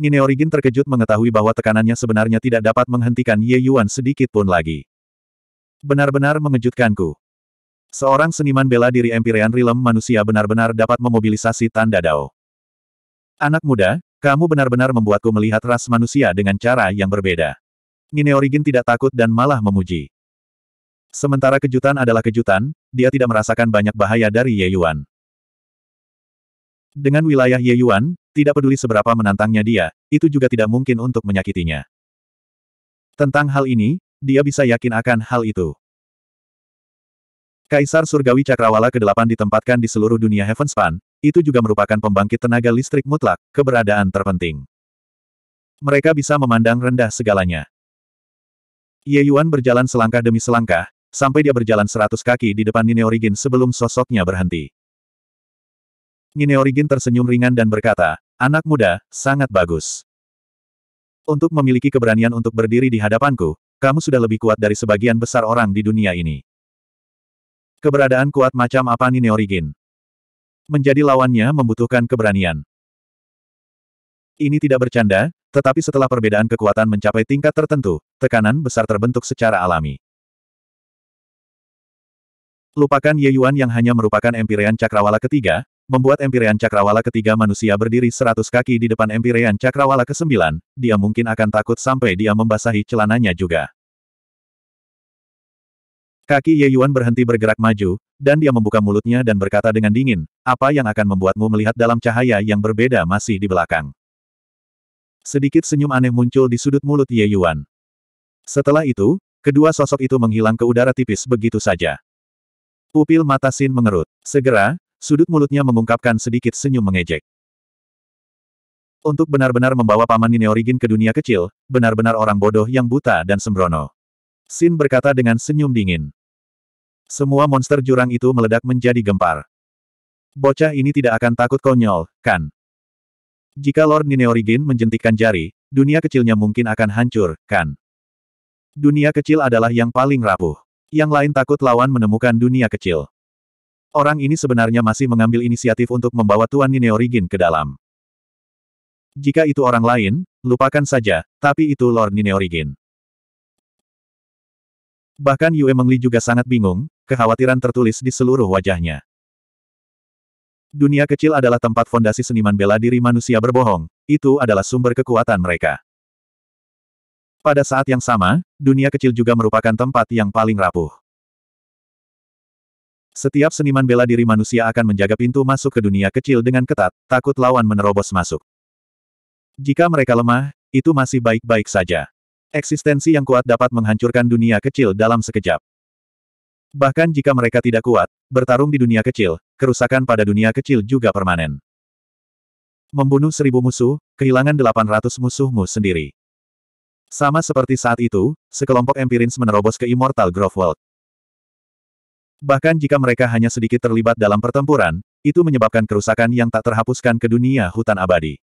Origin terkejut mengetahui bahwa tekanannya sebenarnya tidak dapat menghentikan Ye Yuan sedikit pun lagi. Benar-benar mengejutkanku. Seorang seniman bela diri Empyrean Realm manusia benar-benar dapat memobilisasi tanda dao. Anak muda, kamu benar-benar membuatku melihat ras manusia dengan cara yang berbeda. Origin tidak takut dan malah memuji. Sementara kejutan adalah kejutan, dia tidak merasakan banyak bahaya dari Ye Yuan. Dengan wilayah Ye Yuan, tidak peduli seberapa menantangnya dia, itu juga tidak mungkin untuk menyakitinya. Tentang hal ini, dia bisa yakin akan hal itu. Kaisar Surgawi Cakrawala ke-8 ditempatkan di seluruh dunia Heavenspan, itu juga merupakan pembangkit tenaga listrik mutlak, keberadaan terpenting. Mereka bisa memandang rendah segalanya. Ye Yuan berjalan selangkah demi selangkah, sampai dia berjalan seratus kaki di depan Nine Origin sebelum sosoknya berhenti. Origin tersenyum ringan dan berkata, anak muda, sangat bagus. Untuk memiliki keberanian untuk berdiri di hadapanku, kamu sudah lebih kuat dari sebagian besar orang di dunia ini. Keberadaan kuat macam apa Origin? Menjadi lawannya membutuhkan keberanian. Ini tidak bercanda, tetapi setelah perbedaan kekuatan mencapai tingkat tertentu, tekanan besar terbentuk secara alami. Lupakan Ye Yuan yang hanya merupakan empirian cakrawala ketiga, membuat Empirean Cakrawala ketiga manusia berdiri seratus kaki di depan Empirean Cakrawala ke-9, dia mungkin akan takut sampai dia membasahi celananya juga. Kaki Ye Yuan berhenti bergerak maju, dan dia membuka mulutnya dan berkata dengan dingin, apa yang akan membuatmu melihat dalam cahaya yang berbeda masih di belakang. Sedikit senyum aneh muncul di sudut mulut Ye Yuan. Setelah itu, kedua sosok itu menghilang ke udara tipis begitu saja. Pupil mata Sin mengerut. Segera, Sudut mulutnya mengungkapkan sedikit senyum mengejek. Untuk benar-benar membawa paman Origin ke dunia kecil, benar-benar orang bodoh yang buta dan sembrono. Sin berkata dengan senyum dingin. Semua monster jurang itu meledak menjadi gempar. Bocah ini tidak akan takut konyol, kan? Jika Lord Origin menjentikkan jari, dunia kecilnya mungkin akan hancur, kan? Dunia kecil adalah yang paling rapuh. Yang lain takut lawan menemukan dunia kecil. Orang ini sebenarnya masih mengambil inisiatif untuk membawa Tuan Nine Origin ke dalam. Jika itu orang lain, lupakan saja, tapi itu Lord Nine Origin. Bahkan Yue Mengli juga sangat bingung, kekhawatiran tertulis di seluruh wajahnya. Dunia kecil adalah tempat fondasi seniman bela diri manusia berbohong, itu adalah sumber kekuatan mereka. Pada saat yang sama, dunia kecil juga merupakan tempat yang paling rapuh. Setiap seniman bela diri manusia akan menjaga pintu masuk ke dunia kecil dengan ketat, takut lawan menerobos masuk. Jika mereka lemah, itu masih baik-baik saja. Eksistensi yang kuat dapat menghancurkan dunia kecil dalam sekejap. Bahkan jika mereka tidak kuat, bertarung di dunia kecil, kerusakan pada dunia kecil juga permanen. Membunuh seribu musuh, kehilangan delapan ratus musuhmu sendiri. Sama seperti saat itu, sekelompok Empirins menerobos ke Immortal Grove World. Bahkan jika mereka hanya sedikit terlibat dalam pertempuran, itu menyebabkan kerusakan yang tak terhapuskan ke dunia hutan abadi.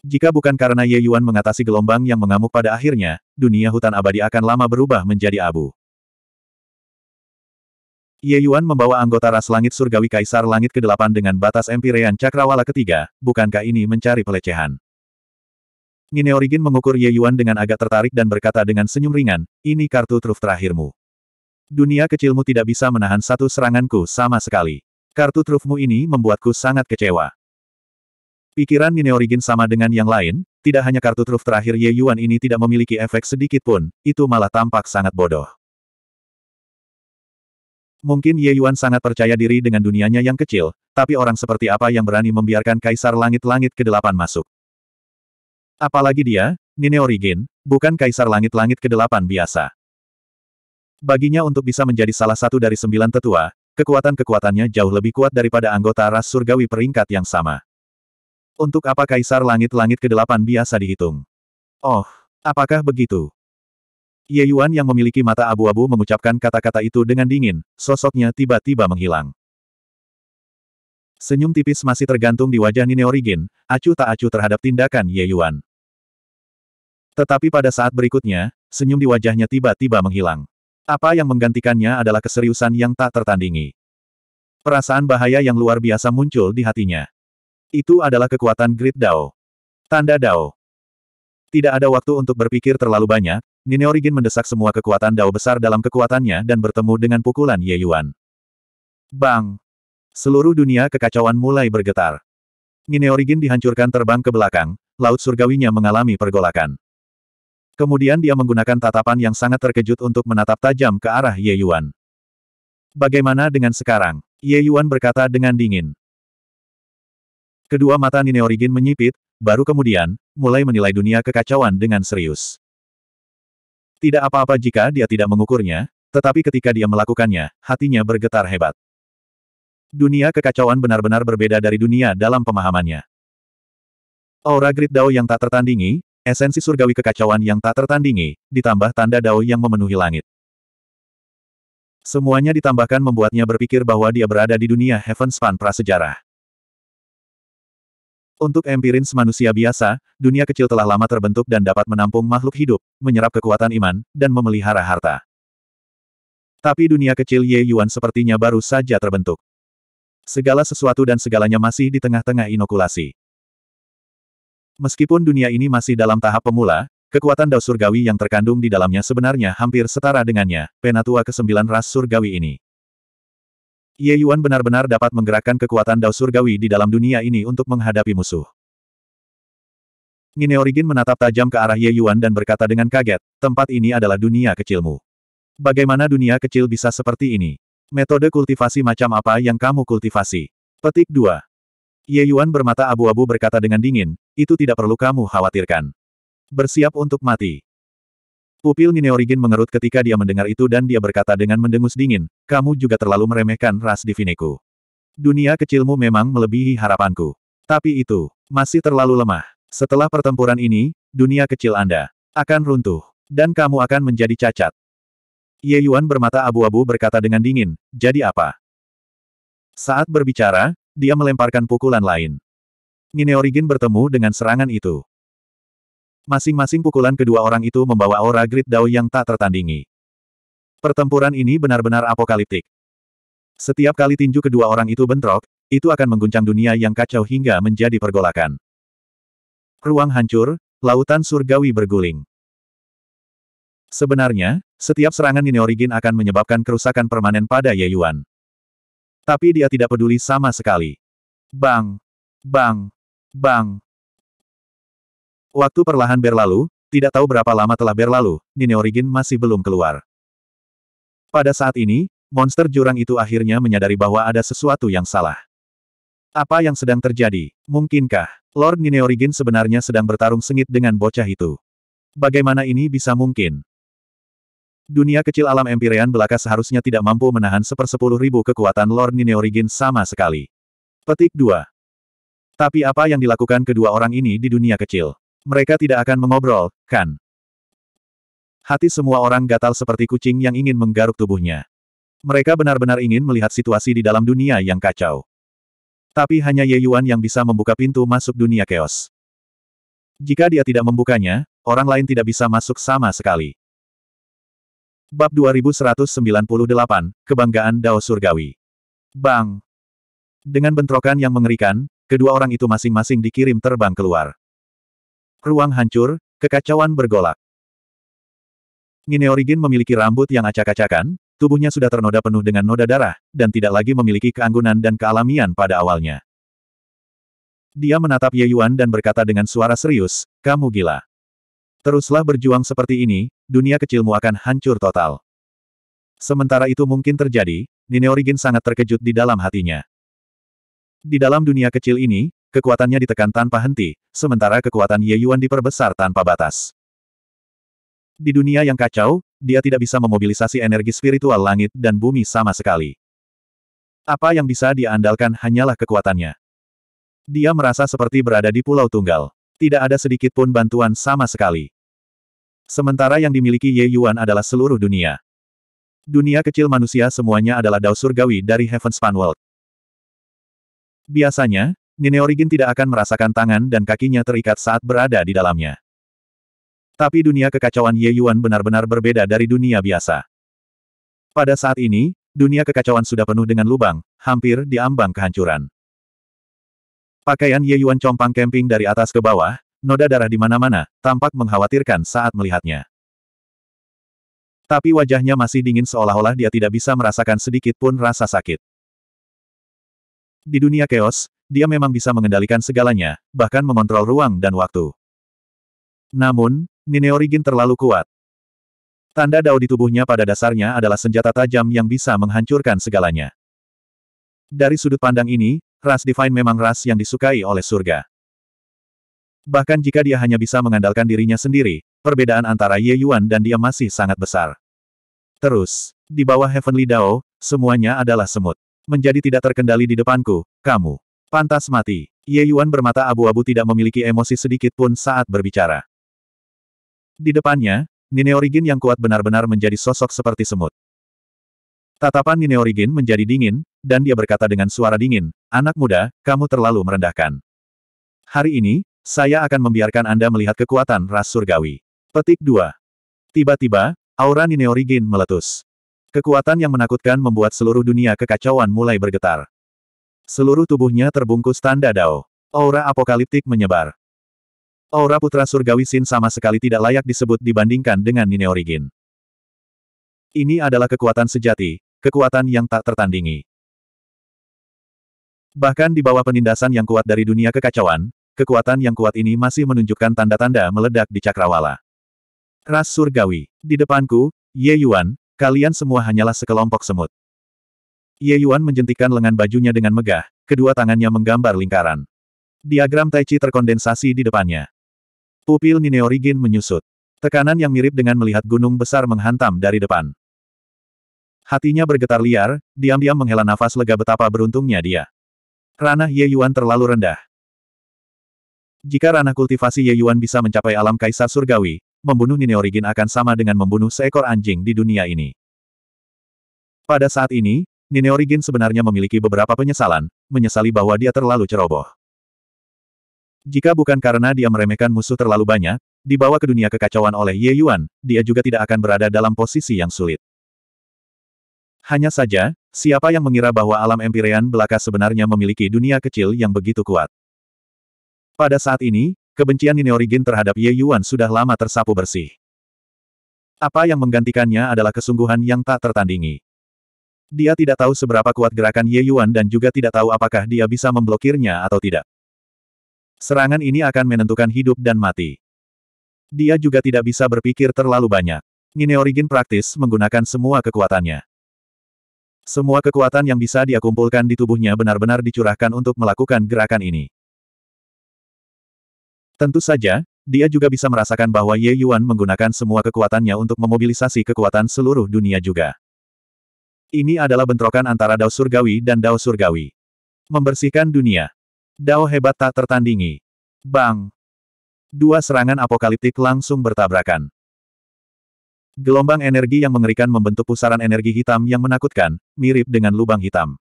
Jika bukan karena Ye Yuan mengatasi gelombang yang mengamuk pada akhirnya, dunia hutan abadi akan lama berubah menjadi abu. Ye Yuan membawa anggota ras langit surgawi Kaisar Langit ke-8 dengan batas Empirean Cakrawala ketiga, bukankah ini mencari pelecehan? Nineorigin mengukur Ye Yuan dengan agak tertarik dan berkata dengan senyum ringan, ini kartu truf terakhirmu. Dunia kecilmu tidak bisa menahan satu seranganku sama sekali. Kartu trufmu ini membuatku sangat kecewa. Pikiran Origin sama dengan yang lain, tidak hanya kartu truf terakhir Ye Yuan ini tidak memiliki efek sedikit pun, itu malah tampak sangat bodoh. Mungkin Ye Yuan sangat percaya diri dengan dunianya yang kecil, tapi orang seperti apa yang berani membiarkan Kaisar Langit-Langit ke-8 masuk? Apalagi dia, Origin, bukan Kaisar Langit-Langit ke-8 biasa. Baginya untuk bisa menjadi salah satu dari sembilan tetua, kekuatan-kekuatannya jauh lebih kuat daripada anggota ras surgawi peringkat yang sama. Untuk apa kaisar langit-langit kedelapan biasa dihitung? Oh, apakah begitu? Ye Yuan yang memiliki mata abu-abu mengucapkan kata-kata itu dengan dingin, sosoknya tiba-tiba menghilang. Senyum tipis masih tergantung di wajah Nine Origin, acuh tak acuh terhadap tindakan Ye Yuan. Tetapi pada saat berikutnya, senyum di wajahnya tiba-tiba menghilang. Apa yang menggantikannya adalah keseriusan yang tak tertandingi. Perasaan bahaya yang luar biasa muncul di hatinya. Itu adalah kekuatan grid Dao. Tanda Dao. Tidak ada waktu untuk berpikir terlalu banyak, Origin mendesak semua kekuatan Dao besar dalam kekuatannya dan bertemu dengan pukulan Ye Yuan. Bang! Seluruh dunia kekacauan mulai bergetar. Origin dihancurkan terbang ke belakang, laut surgawinya mengalami pergolakan. Kemudian dia menggunakan tatapan yang sangat terkejut untuk menatap tajam ke arah Ye Yuan. Bagaimana dengan sekarang? Ye Yuan berkata dengan dingin. Kedua mata Nine Origin menyipit, baru kemudian, mulai menilai dunia kekacauan dengan serius. Tidak apa-apa jika dia tidak mengukurnya, tetapi ketika dia melakukannya, hatinya bergetar hebat. Dunia kekacauan benar-benar berbeda dari dunia dalam pemahamannya. Aura Grid Dao yang tak tertandingi, Esensi surgawi kekacauan yang tak tertandingi, ditambah tanda dao yang memenuhi langit. Semuanya ditambahkan membuatnya berpikir bahwa dia berada di dunia Heaven Span prasejarah. Untuk empirins manusia biasa, dunia kecil telah lama terbentuk dan dapat menampung makhluk hidup, menyerap kekuatan iman, dan memelihara harta. Tapi dunia kecil Ye Yuan sepertinya baru saja terbentuk. Segala sesuatu dan segalanya masih di tengah-tengah inokulasi. Meskipun dunia ini masih dalam tahap pemula, kekuatan Dao Surgawi yang terkandung di dalamnya sebenarnya hampir setara dengannya, penatua kesembilan ras Surgawi ini. Ye Yuan benar-benar dapat menggerakkan kekuatan Dao Surgawi di dalam dunia ini untuk menghadapi musuh. Origin menatap tajam ke arah Ye Yuan dan berkata dengan kaget, tempat ini adalah dunia kecilmu. Bagaimana dunia kecil bisa seperti ini? Metode kultivasi macam apa yang kamu kultivasi? Petik 2. Ye Yuan bermata abu-abu berkata dengan dingin, itu tidak perlu kamu khawatirkan. Bersiap untuk mati. Pupil Origin mengerut ketika dia mendengar itu dan dia berkata dengan mendengus dingin, kamu juga terlalu meremehkan ras diviniku. Dunia kecilmu memang melebihi harapanku. Tapi itu, masih terlalu lemah. Setelah pertempuran ini, dunia kecil Anda akan runtuh, dan kamu akan menjadi cacat. Ye Yuan bermata abu-abu berkata dengan dingin, jadi apa? Saat berbicara, dia melemparkan pukulan lain. Origin bertemu dengan serangan itu. Masing-masing pukulan kedua orang itu membawa aura grit Dao yang tak tertandingi. Pertempuran ini benar-benar apokaliptik. Setiap kali tinju kedua orang itu bentrok, itu akan mengguncang dunia yang kacau hingga menjadi pergolakan. Ruang hancur, lautan surgawi berguling. Sebenarnya, setiap serangan Origin akan menyebabkan kerusakan permanen pada Ye Yuan. Tapi dia tidak peduli sama sekali. Bang! Bang! Bang! Waktu perlahan berlalu, tidak tahu berapa lama telah berlalu, Nine Origin masih belum keluar. Pada saat ini, monster jurang itu akhirnya menyadari bahwa ada sesuatu yang salah. Apa yang sedang terjadi? Mungkinkah, Lord Nine Origin sebenarnya sedang bertarung sengit dengan bocah itu? Bagaimana ini bisa mungkin? Dunia kecil alam Empyrean belaka seharusnya tidak mampu menahan sepersepuluh ribu kekuatan Lord Nineorigin sama sekali. Petik 2. Tapi apa yang dilakukan kedua orang ini di dunia kecil? Mereka tidak akan mengobrol, kan? Hati semua orang gatal seperti kucing yang ingin menggaruk tubuhnya. Mereka benar-benar ingin melihat situasi di dalam dunia yang kacau. Tapi hanya Ye Yuan yang bisa membuka pintu masuk dunia keos. Jika dia tidak membukanya, orang lain tidak bisa masuk sama sekali. Bab 2198, Kebanggaan Dao Surgawi. Bang! Dengan bentrokan yang mengerikan, kedua orang itu masing-masing dikirim terbang keluar. Ruang hancur, kekacauan bergolak. Origin memiliki rambut yang acak-acakan, tubuhnya sudah ternoda penuh dengan noda darah, dan tidak lagi memiliki keanggunan dan kealamian pada awalnya. Dia menatap Ye Yuan dan berkata dengan suara serius, kamu gila. Teruslah berjuang seperti ini, dunia kecilmu akan hancur total. Sementara itu mungkin terjadi, Origin sangat terkejut di dalam hatinya. Di dalam dunia kecil ini, kekuatannya ditekan tanpa henti, sementara kekuatan Ye Yuan diperbesar tanpa batas. Di dunia yang kacau, dia tidak bisa memobilisasi energi spiritual langit dan bumi sama sekali. Apa yang bisa dia andalkan hanyalah kekuatannya. Dia merasa seperti berada di pulau tunggal. Tidak ada sedikit pun bantuan sama sekali. Sementara yang dimiliki Ye Yuan adalah seluruh dunia. Dunia kecil manusia semuanya adalah dao surgawi dari Heavenspan World. Biasanya, Origin tidak akan merasakan tangan dan kakinya terikat saat berada di dalamnya. Tapi dunia kekacauan Ye Yuan benar-benar berbeda dari dunia biasa. Pada saat ini, dunia kekacauan sudah penuh dengan lubang, hampir di ambang kehancuran. Pakaian Ye Yuan compang camping dari atas ke bawah, Noda darah di mana-mana, tampak mengkhawatirkan saat melihatnya. Tapi wajahnya masih dingin seolah-olah dia tidak bisa merasakan sedikit pun rasa sakit. Di dunia keos, dia memang bisa mengendalikan segalanya, bahkan mengontrol ruang dan waktu. Namun, Origin terlalu kuat. Tanda dao di tubuhnya pada dasarnya adalah senjata tajam yang bisa menghancurkan segalanya. Dari sudut pandang ini, ras Divine memang ras yang disukai oleh surga. Bahkan jika dia hanya bisa mengandalkan dirinya sendiri, perbedaan antara Ye Yuan dan dia masih sangat besar. Terus, di bawah Heavenly Dao, semuanya adalah semut. Menjadi tidak terkendali di depanku, kamu. Pantas mati. Ye Yuan bermata abu-abu tidak memiliki emosi sedikit pun saat berbicara. Di depannya, Origin yang kuat benar-benar menjadi sosok seperti semut. Tatapan Origin menjadi dingin, dan dia berkata dengan suara dingin, Anak muda, kamu terlalu merendahkan. Hari ini, saya akan membiarkan Anda melihat kekuatan ras surgawi. Petik 2. Tiba-tiba, aura Nineorigin meletus. Kekuatan yang menakutkan membuat seluruh dunia kekacauan mulai bergetar. Seluruh tubuhnya terbungkus tanda dao. Aura apokaliptik menyebar. Aura putra surgawi Sin sama sekali tidak layak disebut dibandingkan dengan Nineorigin. Ini adalah kekuatan sejati, kekuatan yang tak tertandingi. Bahkan di bawah penindasan yang kuat dari dunia kekacauan, Kekuatan yang kuat ini masih menunjukkan tanda-tanda meledak di cakrawala. Ras surgawi. Di depanku, Ye Yuan, kalian semua hanyalah sekelompok semut. Ye Yuan menjentikan lengan bajunya dengan megah, kedua tangannya menggambar lingkaran. Diagram Tai Chi terkondensasi di depannya. Pupil Origin menyusut. Tekanan yang mirip dengan melihat gunung besar menghantam dari depan. Hatinya bergetar liar, diam-diam menghela nafas lega betapa beruntungnya dia. Ranah Ye Yuan terlalu rendah. Jika ranah kultivasi Ye Yuan bisa mencapai alam kaisar surgawi, membunuh Nine Origin akan sama dengan membunuh seekor anjing di dunia ini. Pada saat ini, Nine Origin sebenarnya memiliki beberapa penyesalan, menyesali bahwa dia terlalu ceroboh. Jika bukan karena dia meremehkan musuh terlalu banyak, dibawa ke dunia kekacauan oleh Ye Yuan, dia juga tidak akan berada dalam posisi yang sulit. Hanya saja, siapa yang mengira bahwa alam Empyrean belaka sebenarnya memiliki dunia kecil yang begitu kuat? Pada saat ini, kebencian Origin terhadap Ye Yuan sudah lama tersapu bersih. Apa yang menggantikannya adalah kesungguhan yang tak tertandingi. Dia tidak tahu seberapa kuat gerakan Ye Yuan dan juga tidak tahu apakah dia bisa memblokirnya atau tidak. Serangan ini akan menentukan hidup dan mati. Dia juga tidak bisa berpikir terlalu banyak. Origin praktis menggunakan semua kekuatannya. Semua kekuatan yang bisa dia kumpulkan di tubuhnya benar-benar dicurahkan untuk melakukan gerakan ini. Tentu saja, dia juga bisa merasakan bahwa Ye Yuan menggunakan semua kekuatannya untuk memobilisasi kekuatan seluruh dunia juga. Ini adalah bentrokan antara Dao Surgawi dan Dao Surgawi. Membersihkan dunia. Dao hebat tak tertandingi. Bang! Dua serangan apokaliptik langsung bertabrakan. Gelombang energi yang mengerikan membentuk pusaran energi hitam yang menakutkan, mirip dengan lubang hitam.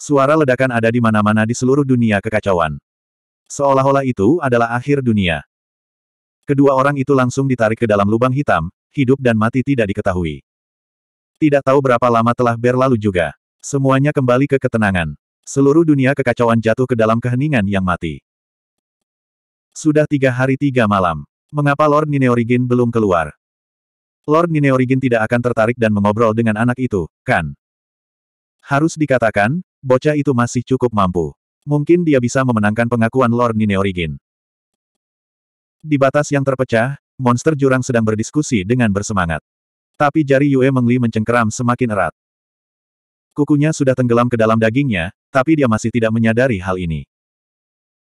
Suara ledakan ada di mana-mana di seluruh dunia kekacauan. Seolah-olah itu adalah akhir dunia. Kedua orang itu langsung ditarik ke dalam lubang hitam, hidup dan mati tidak diketahui. Tidak tahu berapa lama telah berlalu juga. Semuanya kembali ke ketenangan. Seluruh dunia kekacauan jatuh ke dalam keheningan yang mati. Sudah tiga hari tiga malam. Mengapa Lord Nineorigin belum keluar? Lord Nineorigin tidak akan tertarik dan mengobrol dengan anak itu, kan? Harus dikatakan, bocah itu masih cukup mampu. Mungkin dia bisa memenangkan pengakuan Lord Nineorigin. Di batas yang terpecah, monster jurang sedang berdiskusi dengan bersemangat. Tapi jari Yue Mengli mencengkeram semakin erat. Kukunya sudah tenggelam ke dalam dagingnya, tapi dia masih tidak menyadari hal ini.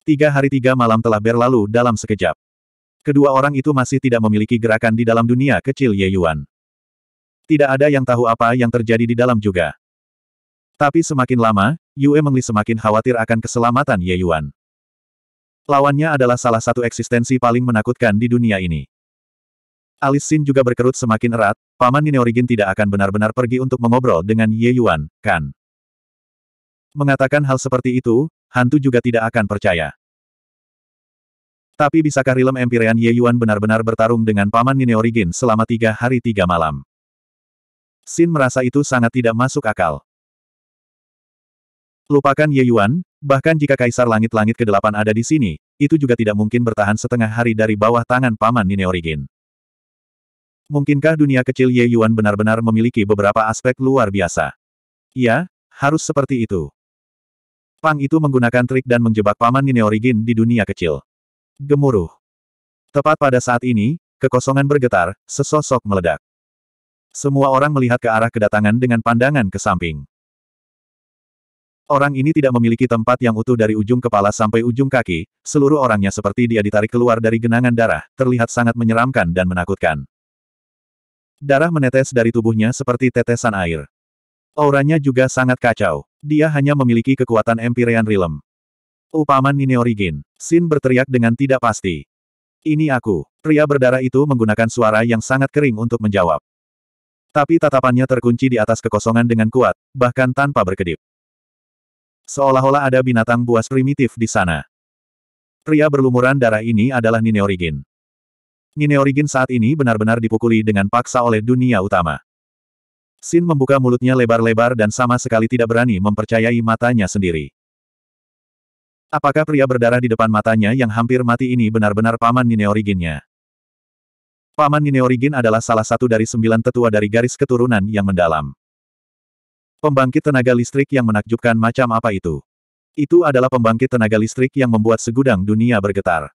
Tiga hari tiga malam telah berlalu dalam sekejap. Kedua orang itu masih tidak memiliki gerakan di dalam dunia kecil Ye Yuan. Tidak ada yang tahu apa yang terjadi di dalam juga. Tapi semakin lama, Yue Mengli semakin khawatir akan keselamatan Ye Yuan. Lawannya adalah salah satu eksistensi paling menakutkan di dunia ini. Alis Sin juga berkerut semakin erat, Paman Origin tidak akan benar-benar pergi untuk mengobrol dengan Ye Yuan, kan? Mengatakan hal seperti itu, hantu juga tidak akan percaya. Tapi bisakah Rilem empirean Ye Yuan benar-benar bertarung dengan Paman Origin selama tiga hari tiga malam? Sin merasa itu sangat tidak masuk akal. Lupakan Ye Yuan, bahkan jika Kaisar Langit-Langit ke-8 ada di sini, itu juga tidak mungkin bertahan setengah hari dari bawah tangan Paman Nine Origin. Mungkinkah dunia kecil Ye Yuan benar-benar memiliki beberapa aspek luar biasa? Ya, harus seperti itu. Pang itu menggunakan trik dan menjebak Paman Nine Origin di dunia kecil. Gemuruh. Tepat pada saat ini, kekosongan bergetar, sesosok meledak. Semua orang melihat ke arah kedatangan dengan pandangan ke samping. Orang ini tidak memiliki tempat yang utuh dari ujung kepala sampai ujung kaki, seluruh orangnya seperti dia ditarik keluar dari genangan darah, terlihat sangat menyeramkan dan menakutkan. Darah menetes dari tubuhnya seperti tetesan air. Auranya juga sangat kacau. Dia hanya memiliki kekuatan Empyrean Realm. Upaman origin. Sin berteriak dengan tidak pasti. Ini aku. Pria berdarah itu menggunakan suara yang sangat kering untuk menjawab. Tapi tatapannya terkunci di atas kekosongan dengan kuat, bahkan tanpa berkedip. Seolah-olah ada binatang buas primitif di sana. Pria berlumuran darah ini adalah Origin. Nineorigin. Origin saat ini benar-benar dipukuli dengan paksa oleh dunia utama. Sin membuka mulutnya lebar-lebar dan sama sekali tidak berani mempercayai matanya sendiri. Apakah pria berdarah di depan matanya yang hampir mati ini benar-benar paman Nineoriginnya? Paman Origin adalah salah satu dari sembilan tetua dari garis keturunan yang mendalam. Pembangkit tenaga listrik yang menakjubkan macam apa itu? Itu adalah pembangkit tenaga listrik yang membuat segudang dunia bergetar.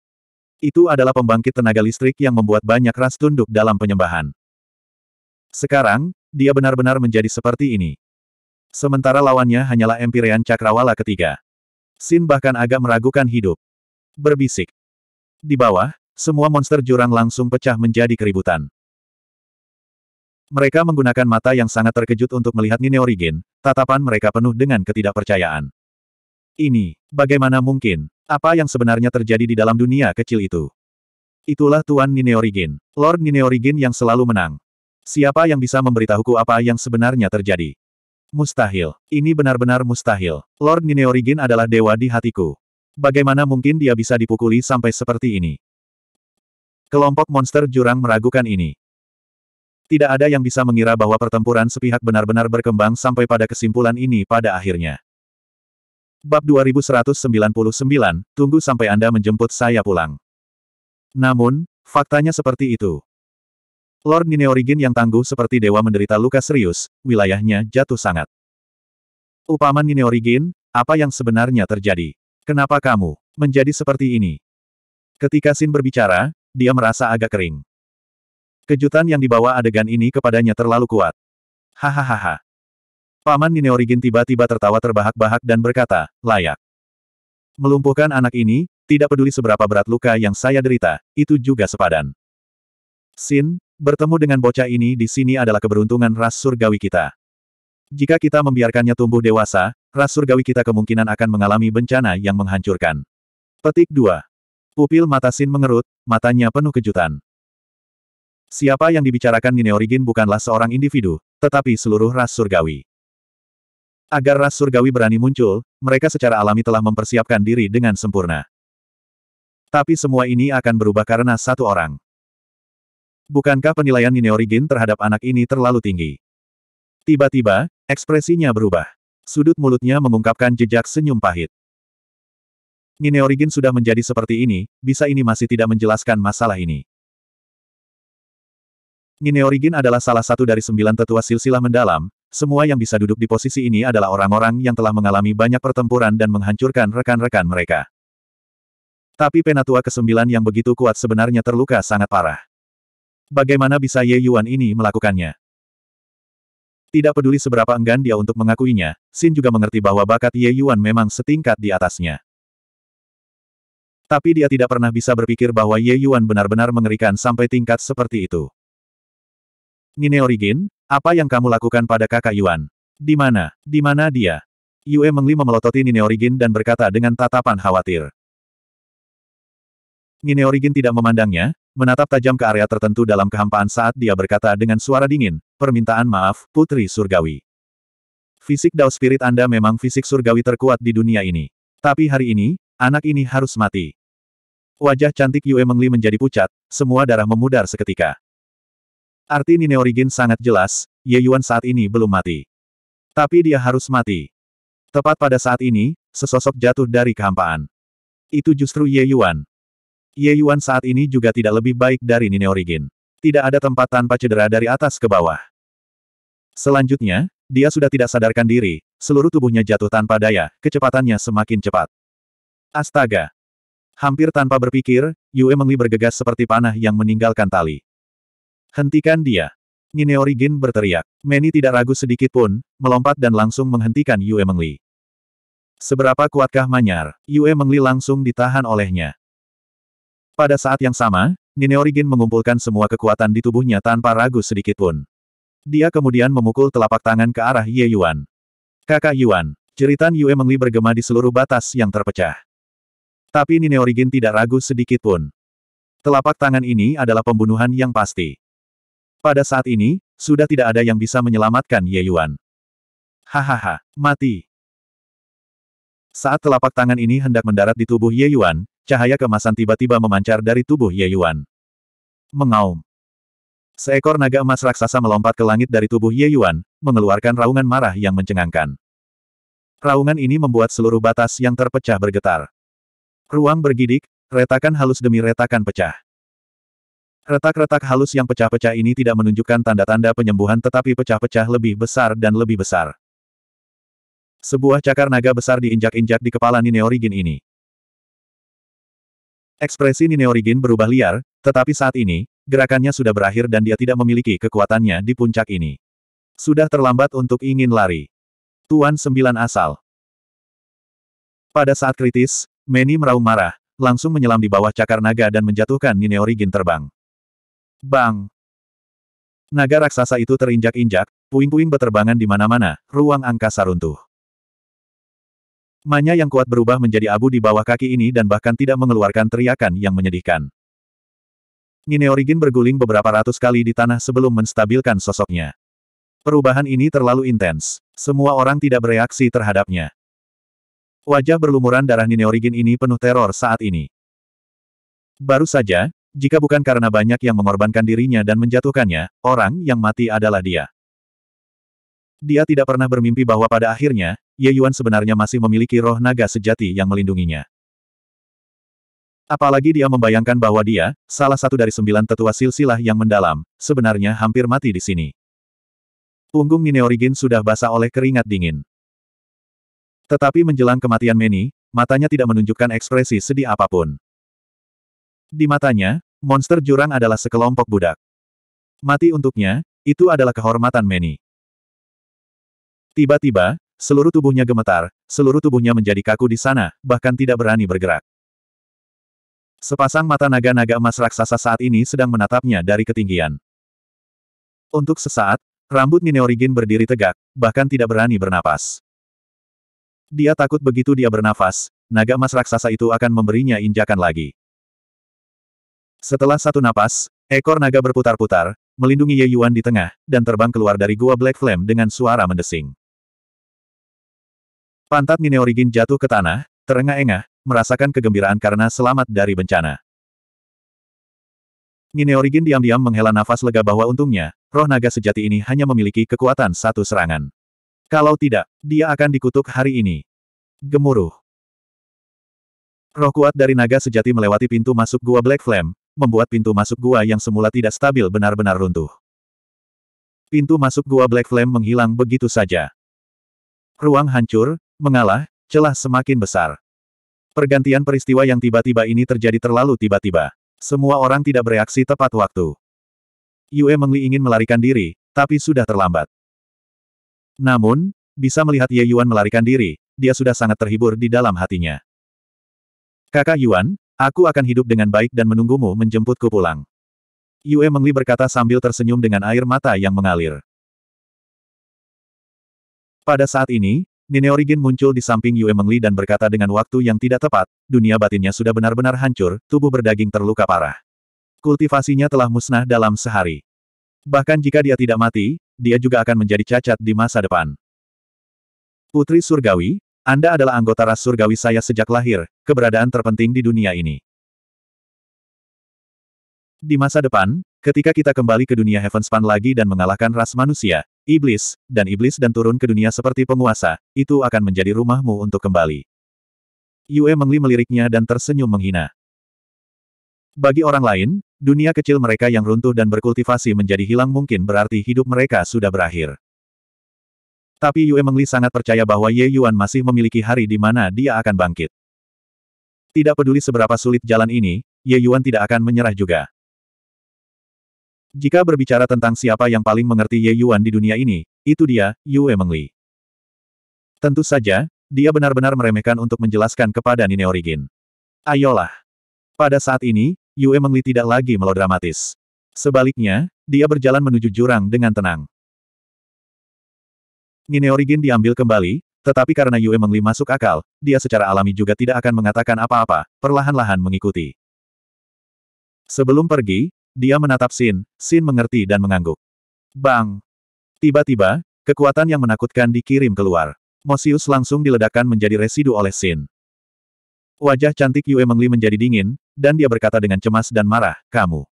Itu adalah pembangkit tenaga listrik yang membuat banyak ras tunduk dalam penyembahan. Sekarang, dia benar-benar menjadi seperti ini. Sementara lawannya hanyalah Empyrean Cakrawala ketiga. Sin bahkan agak meragukan hidup. Berbisik. Di bawah, semua monster jurang langsung pecah menjadi keributan. Mereka menggunakan mata yang sangat terkejut untuk melihat Origin. tatapan mereka penuh dengan ketidakpercayaan. Ini, bagaimana mungkin? Apa yang sebenarnya terjadi di dalam dunia kecil itu? Itulah Tuan Origin, Lord Origin yang selalu menang. Siapa yang bisa memberitahuku apa yang sebenarnya terjadi? Mustahil. Ini benar-benar mustahil. Lord Origin adalah dewa di hatiku. Bagaimana mungkin dia bisa dipukuli sampai seperti ini? Kelompok monster jurang meragukan ini. Tidak ada yang bisa mengira bahwa pertempuran sepihak benar-benar berkembang sampai pada kesimpulan ini pada akhirnya. Bab 2199, tunggu sampai Anda menjemput saya pulang. Namun, faktanya seperti itu. Lord Nineorigin yang tangguh seperti dewa menderita luka serius, wilayahnya jatuh sangat. Upaman Nineorigin, apa yang sebenarnya terjadi? Kenapa kamu menjadi seperti ini? Ketika Sin berbicara, dia merasa agak kering. Kejutan yang dibawa adegan ini kepadanya terlalu kuat. Hahaha. Paman Nineorigin tiba-tiba tertawa terbahak-bahak dan berkata, layak. Melumpuhkan anak ini, tidak peduli seberapa berat luka yang saya derita, itu juga sepadan. Sin, bertemu dengan bocah ini di sini adalah keberuntungan ras surgawi kita. Jika kita membiarkannya tumbuh dewasa, ras surgawi kita kemungkinan akan mengalami bencana yang menghancurkan. Petik 2. Pupil mata Sin mengerut, matanya penuh kejutan. Siapa yang dibicarakan Origin bukanlah seorang individu, tetapi seluruh ras surgawi. Agar ras surgawi berani muncul, mereka secara alami telah mempersiapkan diri dengan sempurna. Tapi semua ini akan berubah karena satu orang. Bukankah penilaian Origin terhadap anak ini terlalu tinggi? Tiba-tiba, ekspresinya berubah. Sudut mulutnya mengungkapkan jejak senyum pahit. Origin sudah menjadi seperti ini, bisa ini masih tidak menjelaskan masalah ini. Origin adalah salah satu dari sembilan tetua silsilah mendalam, semua yang bisa duduk di posisi ini adalah orang-orang yang telah mengalami banyak pertempuran dan menghancurkan rekan-rekan mereka. Tapi penatua kesembilan yang begitu kuat sebenarnya terluka sangat parah. Bagaimana bisa Ye Yuan ini melakukannya? Tidak peduli seberapa enggan dia untuk mengakuinya, Xin juga mengerti bahwa bakat Ye Yuan memang setingkat di atasnya. Tapi dia tidak pernah bisa berpikir bahwa Ye Yuan benar-benar mengerikan sampai tingkat seperti itu. Nine Origin, apa yang kamu lakukan pada kakak Yuan? Di mana? Di mana dia? Yue Mengli memelototi Nine Origin dan berkata dengan tatapan khawatir. Nine Origin tidak memandangnya, menatap tajam ke area tertentu dalam kehampaan saat dia berkata dengan suara dingin, permintaan maaf, Putri Surgawi. Fisik Dao Spirit Anda memang fisik surgawi terkuat di dunia ini. Tapi hari ini, anak ini harus mati. Wajah cantik Yue Mengli menjadi pucat, semua darah memudar seketika. Arti Nine Origin sangat jelas, Ye Yuan saat ini belum mati. Tapi dia harus mati. Tepat pada saat ini, sesosok jatuh dari kehampaan. Itu justru Ye Yuan. Ye Yuan saat ini juga tidak lebih baik dari Nine Origin. Tidak ada tempat tanpa cedera dari atas ke bawah. Selanjutnya, dia sudah tidak sadarkan diri, seluruh tubuhnya jatuh tanpa daya, kecepatannya semakin cepat. Astaga! Hampir tanpa berpikir, Yue Mengli bergegas seperti panah yang meninggalkan tali. Hentikan dia. Nine Origin berteriak. Manny tidak ragu sedikit pun, melompat dan langsung menghentikan Yue Mengli. Seberapa kuatkah Manyar? Yue Mengli langsung ditahan olehnya. Pada saat yang sama, Nine Origin mengumpulkan semua kekuatan di tubuhnya tanpa ragu sedikit pun. Dia kemudian memukul telapak tangan ke arah Ye Yuan. Kakak Yuan, jeritan Yue Mengli bergema di seluruh batas yang terpecah. Tapi Nine Origin tidak ragu sedikit pun. Telapak tangan ini adalah pembunuhan yang pasti. Pada saat ini, sudah tidak ada yang bisa menyelamatkan Ye Yuan. Hahaha, mati. Saat telapak tangan ini hendak mendarat di tubuh Ye Yuan, cahaya kemasan tiba-tiba memancar dari tubuh Ye Yuan. Mengaum. Seekor naga emas raksasa melompat ke langit dari tubuh Ye Yuan, mengeluarkan raungan marah yang mencengangkan. Raungan ini membuat seluruh batas yang terpecah bergetar. Ruang bergidik, retakan halus demi retakan pecah. Retak-retak halus yang pecah-pecah ini tidak menunjukkan tanda-tanda penyembuhan tetapi pecah-pecah lebih besar dan lebih besar. Sebuah cakar naga besar diinjak-injak di kepala Origin ini. Ekspresi Origin berubah liar, tetapi saat ini, gerakannya sudah berakhir dan dia tidak memiliki kekuatannya di puncak ini. Sudah terlambat untuk ingin lari. Tuan Sembilan Asal Pada saat kritis, Manny meraung marah, langsung menyelam di bawah cakar naga dan menjatuhkan Origin terbang. Bang! Naga raksasa itu terinjak-injak, puing-puing beterbangan di mana-mana, ruang angkasa runtuh. Manya yang kuat berubah menjadi abu di bawah kaki ini dan bahkan tidak mengeluarkan teriakan yang menyedihkan. Nineorigin berguling beberapa ratus kali di tanah sebelum menstabilkan sosoknya. Perubahan ini terlalu intens. Semua orang tidak bereaksi terhadapnya. Wajah berlumuran darah Nineorigin ini penuh teror saat ini. Baru saja, jika bukan karena banyak yang mengorbankan dirinya dan menjatuhkannya, orang yang mati adalah dia. Dia tidak pernah bermimpi bahwa pada akhirnya, Ye Yuan sebenarnya masih memiliki roh naga sejati yang melindunginya. Apalagi dia membayangkan bahwa dia, salah satu dari sembilan tetua silsilah yang mendalam, sebenarnya hampir mati di sini. Punggung Origin sudah basah oleh keringat dingin. Tetapi menjelang kematian Meni, matanya tidak menunjukkan ekspresi sedih apapun. Di matanya, monster jurang adalah sekelompok budak. Mati untuknya, itu adalah kehormatan Manny. Tiba-tiba, seluruh tubuhnya gemetar, seluruh tubuhnya menjadi kaku di sana, bahkan tidak berani bergerak. Sepasang mata naga-naga emas raksasa saat ini sedang menatapnya dari ketinggian. Untuk sesaat, rambut Nineorigin berdiri tegak, bahkan tidak berani bernapas. Dia takut begitu dia bernafas, naga emas raksasa itu akan memberinya injakan lagi. Setelah satu napas, ekor naga berputar-putar, melindungi Ye Yuan di tengah, dan terbang keluar dari gua Black Flame dengan suara mendesing. Pantat Origin jatuh ke tanah, terengah-engah, merasakan kegembiraan karena selamat dari bencana. Origin diam-diam menghela nafas lega bahwa untungnya, roh naga sejati ini hanya memiliki kekuatan satu serangan. Kalau tidak, dia akan dikutuk hari ini. Gemuruh. Roh kuat dari naga sejati melewati pintu masuk gua Black Flame, membuat pintu masuk gua yang semula tidak stabil benar-benar runtuh. Pintu masuk gua Black Flame menghilang begitu saja. Ruang hancur, mengalah, celah semakin besar. Pergantian peristiwa yang tiba-tiba ini terjadi terlalu tiba-tiba. Semua orang tidak bereaksi tepat waktu. Yue Mengli ingin melarikan diri, tapi sudah terlambat. Namun, bisa melihat Ye Yuan melarikan diri, dia sudah sangat terhibur di dalam hatinya. Kakak Yuan, Aku akan hidup dengan baik dan menunggumu menjemputku pulang. Yue Mengli berkata sambil tersenyum dengan air mata yang mengalir. Pada saat ini, Nene Origin muncul di samping Yue Mengli dan berkata dengan waktu yang tidak tepat, dunia batinnya sudah benar-benar hancur, tubuh berdaging terluka parah. Kultivasinya telah musnah dalam sehari. Bahkan jika dia tidak mati, dia juga akan menjadi cacat di masa depan. Putri Surgawi, anda adalah anggota ras surgawi saya sejak lahir, keberadaan terpenting di dunia ini. Di masa depan, ketika kita kembali ke dunia Heavenspan lagi dan mengalahkan ras manusia, iblis, dan iblis dan turun ke dunia seperti penguasa, itu akan menjadi rumahmu untuk kembali. Yue Mengli meliriknya dan tersenyum menghina. Bagi orang lain, dunia kecil mereka yang runtuh dan berkultivasi menjadi hilang mungkin berarti hidup mereka sudah berakhir. Tapi Yue Mengli sangat percaya bahwa Ye Yuan masih memiliki hari di mana dia akan bangkit. Tidak peduli seberapa sulit jalan ini, Ye Yuan tidak akan menyerah juga. Jika berbicara tentang siapa yang paling mengerti Ye Yuan di dunia ini, itu dia, Yue Mengli. Tentu saja, dia benar-benar meremehkan untuk menjelaskan kepada Nine Origin. Ayolah. Pada saat ini, Yue Mengli tidak lagi melodramatis. Sebaliknya, dia berjalan menuju jurang dengan tenang origin diambil kembali, tetapi karena Yue Mengli masuk akal, dia secara alami juga tidak akan mengatakan apa-apa, perlahan-lahan mengikuti. Sebelum pergi, dia menatap Sin, Sin mengerti dan mengangguk. Bang! Tiba-tiba, kekuatan yang menakutkan dikirim keluar. Mosius langsung diledakkan menjadi residu oleh Sin. Wajah cantik Yue Mengli menjadi dingin, dan dia berkata dengan cemas dan marah, kamu.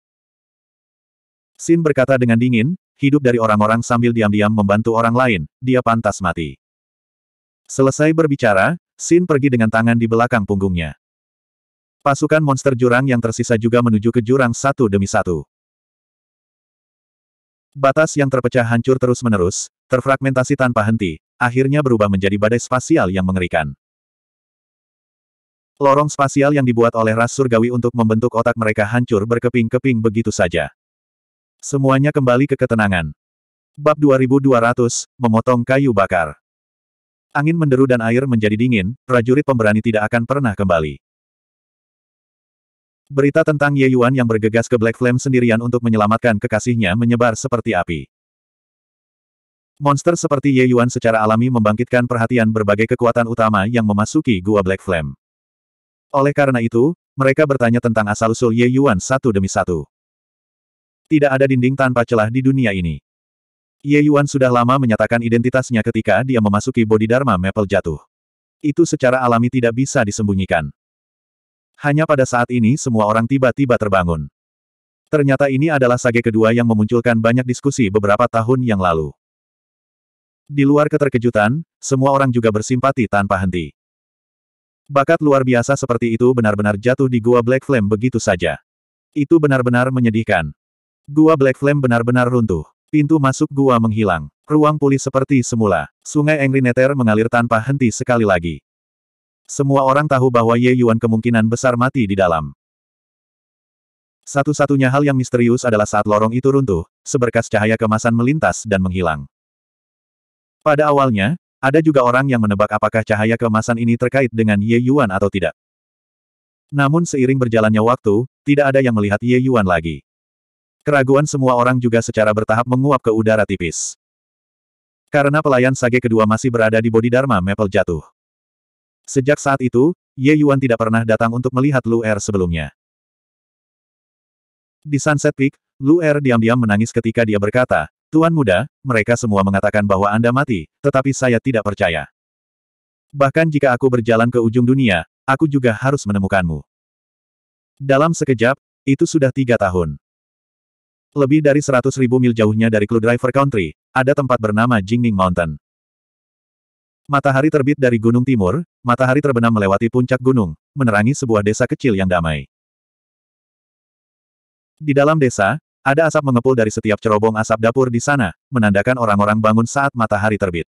Sin berkata dengan dingin, hidup dari orang-orang sambil diam-diam membantu orang lain, dia pantas mati. Selesai berbicara, Sin pergi dengan tangan di belakang punggungnya. Pasukan monster jurang yang tersisa juga menuju ke jurang satu demi satu. Batas yang terpecah hancur terus-menerus, terfragmentasi tanpa henti, akhirnya berubah menjadi badai spasial yang mengerikan. Lorong spasial yang dibuat oleh ras surgawi untuk membentuk otak mereka hancur berkeping-keping begitu saja. Semuanya kembali ke ketenangan. Bab 2200, Memotong Kayu Bakar. Angin menderu dan air menjadi dingin, prajurit pemberani tidak akan pernah kembali. Berita tentang Ye Yuan yang bergegas ke Black Flame sendirian untuk menyelamatkan kekasihnya menyebar seperti api. Monster seperti Ye Yuan secara alami membangkitkan perhatian berbagai kekuatan utama yang memasuki gua Black Flame. Oleh karena itu, mereka bertanya tentang asal-usul Ye Yuan satu demi satu. Tidak ada dinding tanpa celah di dunia ini. Ye Yuan sudah lama menyatakan identitasnya ketika dia memasuki bodi Dharma Maple jatuh. Itu secara alami tidak bisa disembunyikan. Hanya pada saat ini semua orang tiba-tiba terbangun. Ternyata ini adalah sage kedua yang memunculkan banyak diskusi beberapa tahun yang lalu. Di luar keterkejutan, semua orang juga bersimpati tanpa henti. Bakat luar biasa seperti itu benar-benar jatuh di gua Black Flame begitu saja. Itu benar-benar menyedihkan. Gua Black Flame benar-benar runtuh. Pintu masuk gua menghilang. Ruang pulih seperti semula. Sungai Engrineter mengalir tanpa henti sekali lagi. Semua orang tahu bahwa Ye Yuan kemungkinan besar mati di dalam. Satu-satunya hal yang misterius adalah saat lorong itu runtuh, seberkas cahaya kemasan melintas dan menghilang. Pada awalnya, ada juga orang yang menebak apakah cahaya kemasan ini terkait dengan Ye Yuan atau tidak. Namun seiring berjalannya waktu, tidak ada yang melihat Ye Yuan lagi. Keraguan semua orang juga secara bertahap menguap ke udara tipis. Karena pelayan sage kedua masih berada di bodi Dharma Maple jatuh. Sejak saat itu, Ye Yuan tidak pernah datang untuk melihat Lu Er sebelumnya. Di Sunset Peak, Lu Er diam-diam menangis ketika dia berkata, Tuan muda, mereka semua mengatakan bahwa Anda mati, tetapi saya tidak percaya. Bahkan jika aku berjalan ke ujung dunia, aku juga harus menemukanmu. Dalam sekejap, itu sudah tiga tahun. Lebih dari 100 ribu mil jauhnya dari Clue Driver Country, ada tempat bernama Jingning Mountain. Matahari terbit dari gunung timur, matahari terbenam melewati puncak gunung, menerangi sebuah desa kecil yang damai. Di dalam desa, ada asap mengepul dari setiap cerobong asap dapur di sana, menandakan orang-orang bangun saat matahari terbit.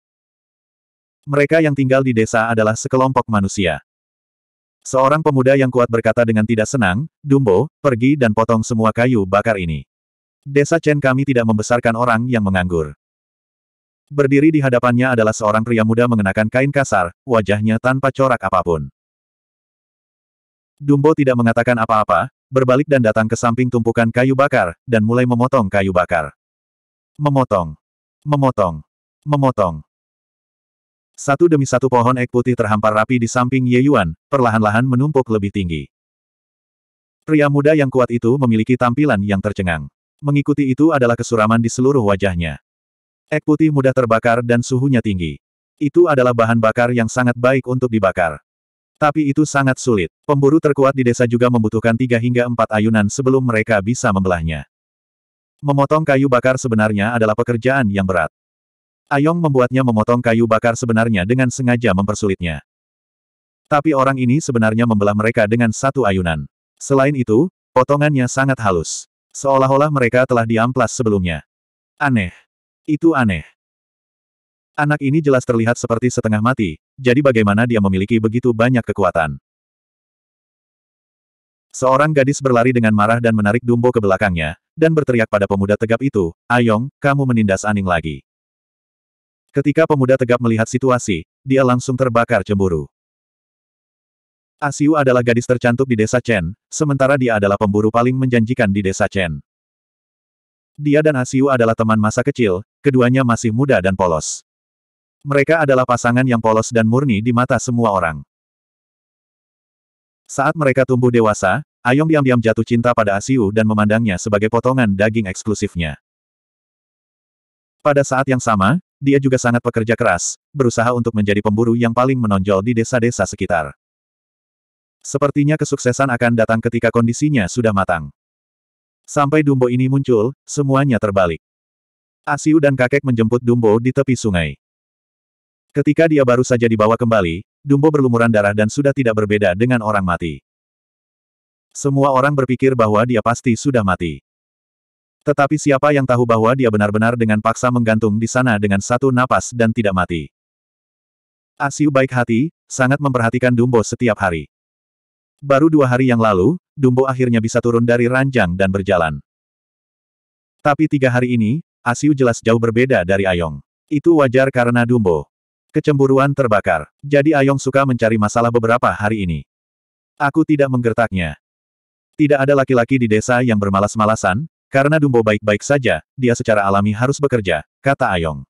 Mereka yang tinggal di desa adalah sekelompok manusia. Seorang pemuda yang kuat berkata dengan tidak senang, Dumbo, pergi dan potong semua kayu bakar ini. Desa Chen kami tidak membesarkan orang yang menganggur. Berdiri di hadapannya adalah seorang pria muda mengenakan kain kasar, wajahnya tanpa corak apapun. Dumbo tidak mengatakan apa-apa, berbalik dan datang ke samping tumpukan kayu bakar, dan mulai memotong kayu bakar. Memotong. Memotong. Memotong. Satu demi satu pohon ek putih terhampar rapi di samping Ye Yuan, perlahan-lahan menumpuk lebih tinggi. Pria muda yang kuat itu memiliki tampilan yang tercengang. Mengikuti itu adalah kesuraman di seluruh wajahnya. Ek putih mudah terbakar dan suhunya tinggi. Itu adalah bahan bakar yang sangat baik untuk dibakar. Tapi itu sangat sulit. Pemburu terkuat di desa juga membutuhkan tiga hingga empat ayunan sebelum mereka bisa membelahnya. Memotong kayu bakar sebenarnya adalah pekerjaan yang berat. Ayong membuatnya memotong kayu bakar sebenarnya dengan sengaja mempersulitnya. Tapi orang ini sebenarnya membelah mereka dengan satu ayunan. Selain itu, potongannya sangat halus. Seolah-olah mereka telah diamplas sebelumnya. Aneh. Itu aneh. Anak ini jelas terlihat seperti setengah mati, jadi bagaimana dia memiliki begitu banyak kekuatan? Seorang gadis berlari dengan marah dan menarik Dumbo ke belakangnya, dan berteriak pada pemuda tegap itu, Ayong, kamu menindas Aning lagi. Ketika pemuda tegap melihat situasi, dia langsung terbakar cemburu. Asiu ah adalah gadis tercantik di desa Chen, sementara dia adalah pemburu paling menjanjikan di desa Chen. Dia dan Asiu ah adalah teman masa kecil, keduanya masih muda dan polos. Mereka adalah pasangan yang polos dan murni di mata semua orang. Saat mereka tumbuh dewasa, Ayong diam-diam jatuh cinta pada Asiu ah dan memandangnya sebagai potongan daging eksklusifnya. Pada saat yang sama, dia juga sangat pekerja keras, berusaha untuk menjadi pemburu yang paling menonjol di desa-desa sekitar. Sepertinya kesuksesan akan datang ketika kondisinya sudah matang. Sampai Dumbo ini muncul, semuanya terbalik. Asiu dan kakek menjemput Dumbo di tepi sungai. Ketika dia baru saja dibawa kembali, Dumbo berlumuran darah dan sudah tidak berbeda dengan orang mati. Semua orang berpikir bahwa dia pasti sudah mati. Tetapi siapa yang tahu bahwa dia benar-benar dengan paksa menggantung di sana dengan satu napas dan tidak mati. Asiu baik hati, sangat memperhatikan Dumbo setiap hari. Baru dua hari yang lalu, Dumbo akhirnya bisa turun dari ranjang dan berjalan. Tapi tiga hari ini, Asiu jelas jauh berbeda dari Ayong. Itu wajar karena Dumbo. Kecemburuan terbakar. Jadi Ayong suka mencari masalah beberapa hari ini. Aku tidak menggertaknya. Tidak ada laki-laki di desa yang bermalas-malasan, karena Dumbo baik-baik saja, dia secara alami harus bekerja, kata Ayong.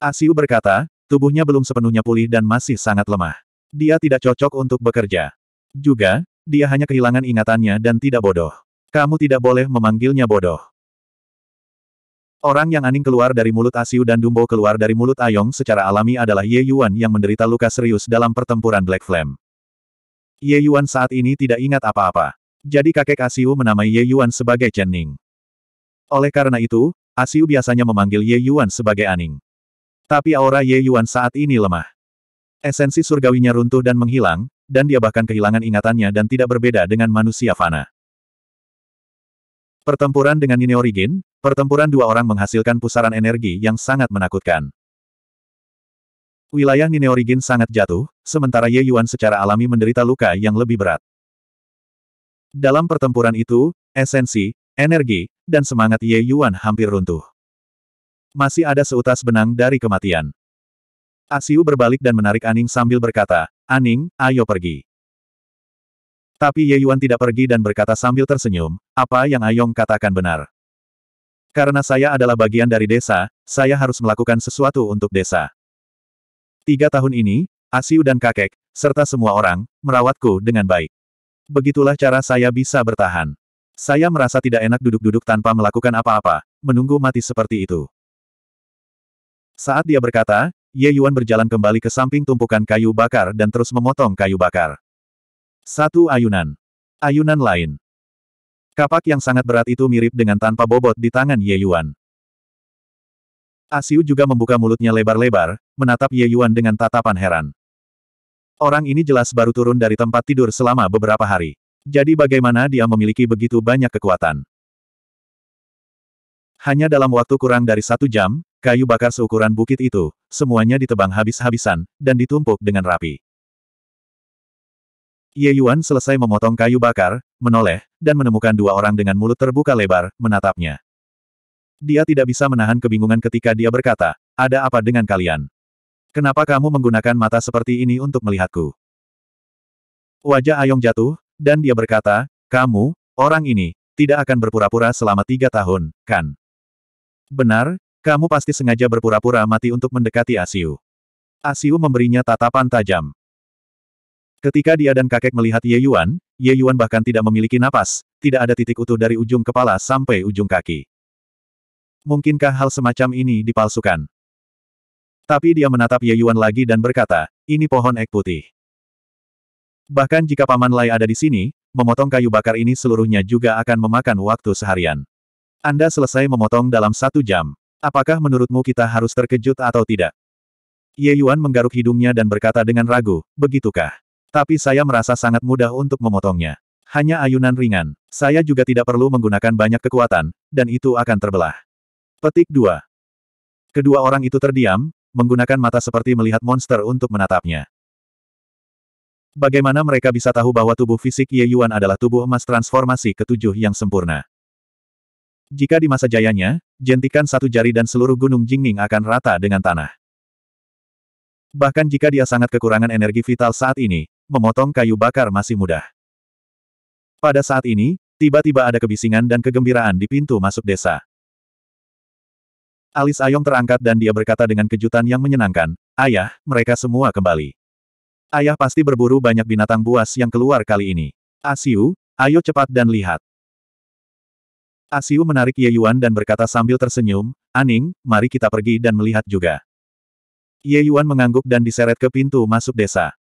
Asiu berkata, tubuhnya belum sepenuhnya pulih dan masih sangat lemah. Dia tidak cocok untuk bekerja. Juga, dia hanya kehilangan ingatannya dan tidak bodoh. Kamu tidak boleh memanggilnya bodoh. Orang yang aning keluar dari mulut Asiu dan Dumbo keluar dari mulut Ayong secara alami adalah Ye Yuan yang menderita luka serius dalam pertempuran Black Flame. Ye Yuan saat ini tidak ingat apa-apa. Jadi kakek Asiu menamai Ye Yuan sebagai Chen Ning. Oleh karena itu, Asiu biasanya memanggil Ye Yuan sebagai Aning. Tapi aura Ye Yuan saat ini lemah. Esensi surgawinya runtuh dan menghilang, dan dia bahkan kehilangan ingatannya dan tidak berbeda dengan manusia fana. Pertempuran dengan Origin, pertempuran dua orang menghasilkan pusaran energi yang sangat menakutkan. Wilayah Origin sangat jatuh, sementara Ye Yuan secara alami menderita luka yang lebih berat. Dalam pertempuran itu, esensi, energi, dan semangat Ye Yuan hampir runtuh. Masih ada seutas benang dari kematian. Asiu berbalik dan menarik Aning sambil berkata, Aning, ayo pergi. Tapi Ye Yuan tidak pergi dan berkata sambil tersenyum, apa yang Ayong katakan benar. Karena saya adalah bagian dari desa, saya harus melakukan sesuatu untuk desa. Tiga tahun ini, Asiu dan kakek, serta semua orang, merawatku dengan baik. Begitulah cara saya bisa bertahan. Saya merasa tidak enak duduk-duduk tanpa melakukan apa-apa, menunggu mati seperti itu. Saat dia berkata, Ye Yuan berjalan kembali ke samping tumpukan kayu bakar dan terus memotong kayu bakar. Satu ayunan. Ayunan lain. Kapak yang sangat berat itu mirip dengan tanpa bobot di tangan Ye Yuan. Asiu juga membuka mulutnya lebar-lebar, menatap Ye Yuan dengan tatapan heran. Orang ini jelas baru turun dari tempat tidur selama beberapa hari. Jadi bagaimana dia memiliki begitu banyak kekuatan? Hanya dalam waktu kurang dari satu jam, Kayu bakar seukuran bukit itu, semuanya ditebang habis-habisan, dan ditumpuk dengan rapi. Ye Yuan selesai memotong kayu bakar, menoleh, dan menemukan dua orang dengan mulut terbuka lebar, menatapnya. Dia tidak bisa menahan kebingungan ketika dia berkata, ada apa dengan kalian? Kenapa kamu menggunakan mata seperti ini untuk melihatku? Wajah Ayong jatuh, dan dia berkata, kamu, orang ini, tidak akan berpura-pura selama tiga tahun, kan? Benar, kamu pasti sengaja berpura-pura mati untuk mendekati Asiu. Asiu memberinya tatapan tajam. Ketika dia dan kakek melihat Ye Yuan, Ye Yuan bahkan tidak memiliki napas, tidak ada titik utuh dari ujung kepala sampai ujung kaki. Mungkinkah hal semacam ini dipalsukan? Tapi dia menatap Ye Yuan lagi dan berkata, ini pohon ek putih. Bahkan jika Paman Lai ada di sini, memotong kayu bakar ini seluruhnya juga akan memakan waktu seharian. Anda selesai memotong dalam satu jam. Apakah menurutmu kita harus terkejut atau tidak? Ye Yuan menggaruk hidungnya dan berkata dengan ragu, begitukah? Tapi saya merasa sangat mudah untuk memotongnya. Hanya ayunan ringan. Saya juga tidak perlu menggunakan banyak kekuatan, dan itu akan terbelah. Petik 2. Kedua orang itu terdiam, menggunakan mata seperti melihat monster untuk menatapnya. Bagaimana mereka bisa tahu bahwa tubuh fisik Ye Yuan adalah tubuh emas transformasi ketujuh yang sempurna? Jika di masa jayanya, jentikan satu jari dan seluruh gunung Jingning akan rata dengan tanah. Bahkan jika dia sangat kekurangan energi vital saat ini, memotong kayu bakar masih mudah. Pada saat ini, tiba-tiba ada kebisingan dan kegembiraan di pintu masuk desa. Alis Ayong terangkat dan dia berkata dengan kejutan yang menyenangkan, Ayah, mereka semua kembali. Ayah pasti berburu banyak binatang buas yang keluar kali ini. Asiu, ayo cepat dan lihat. Asiu menarik Ye Yuan dan berkata sambil tersenyum, Aning, mari kita pergi dan melihat juga. Ye Yuan mengangguk dan diseret ke pintu masuk desa.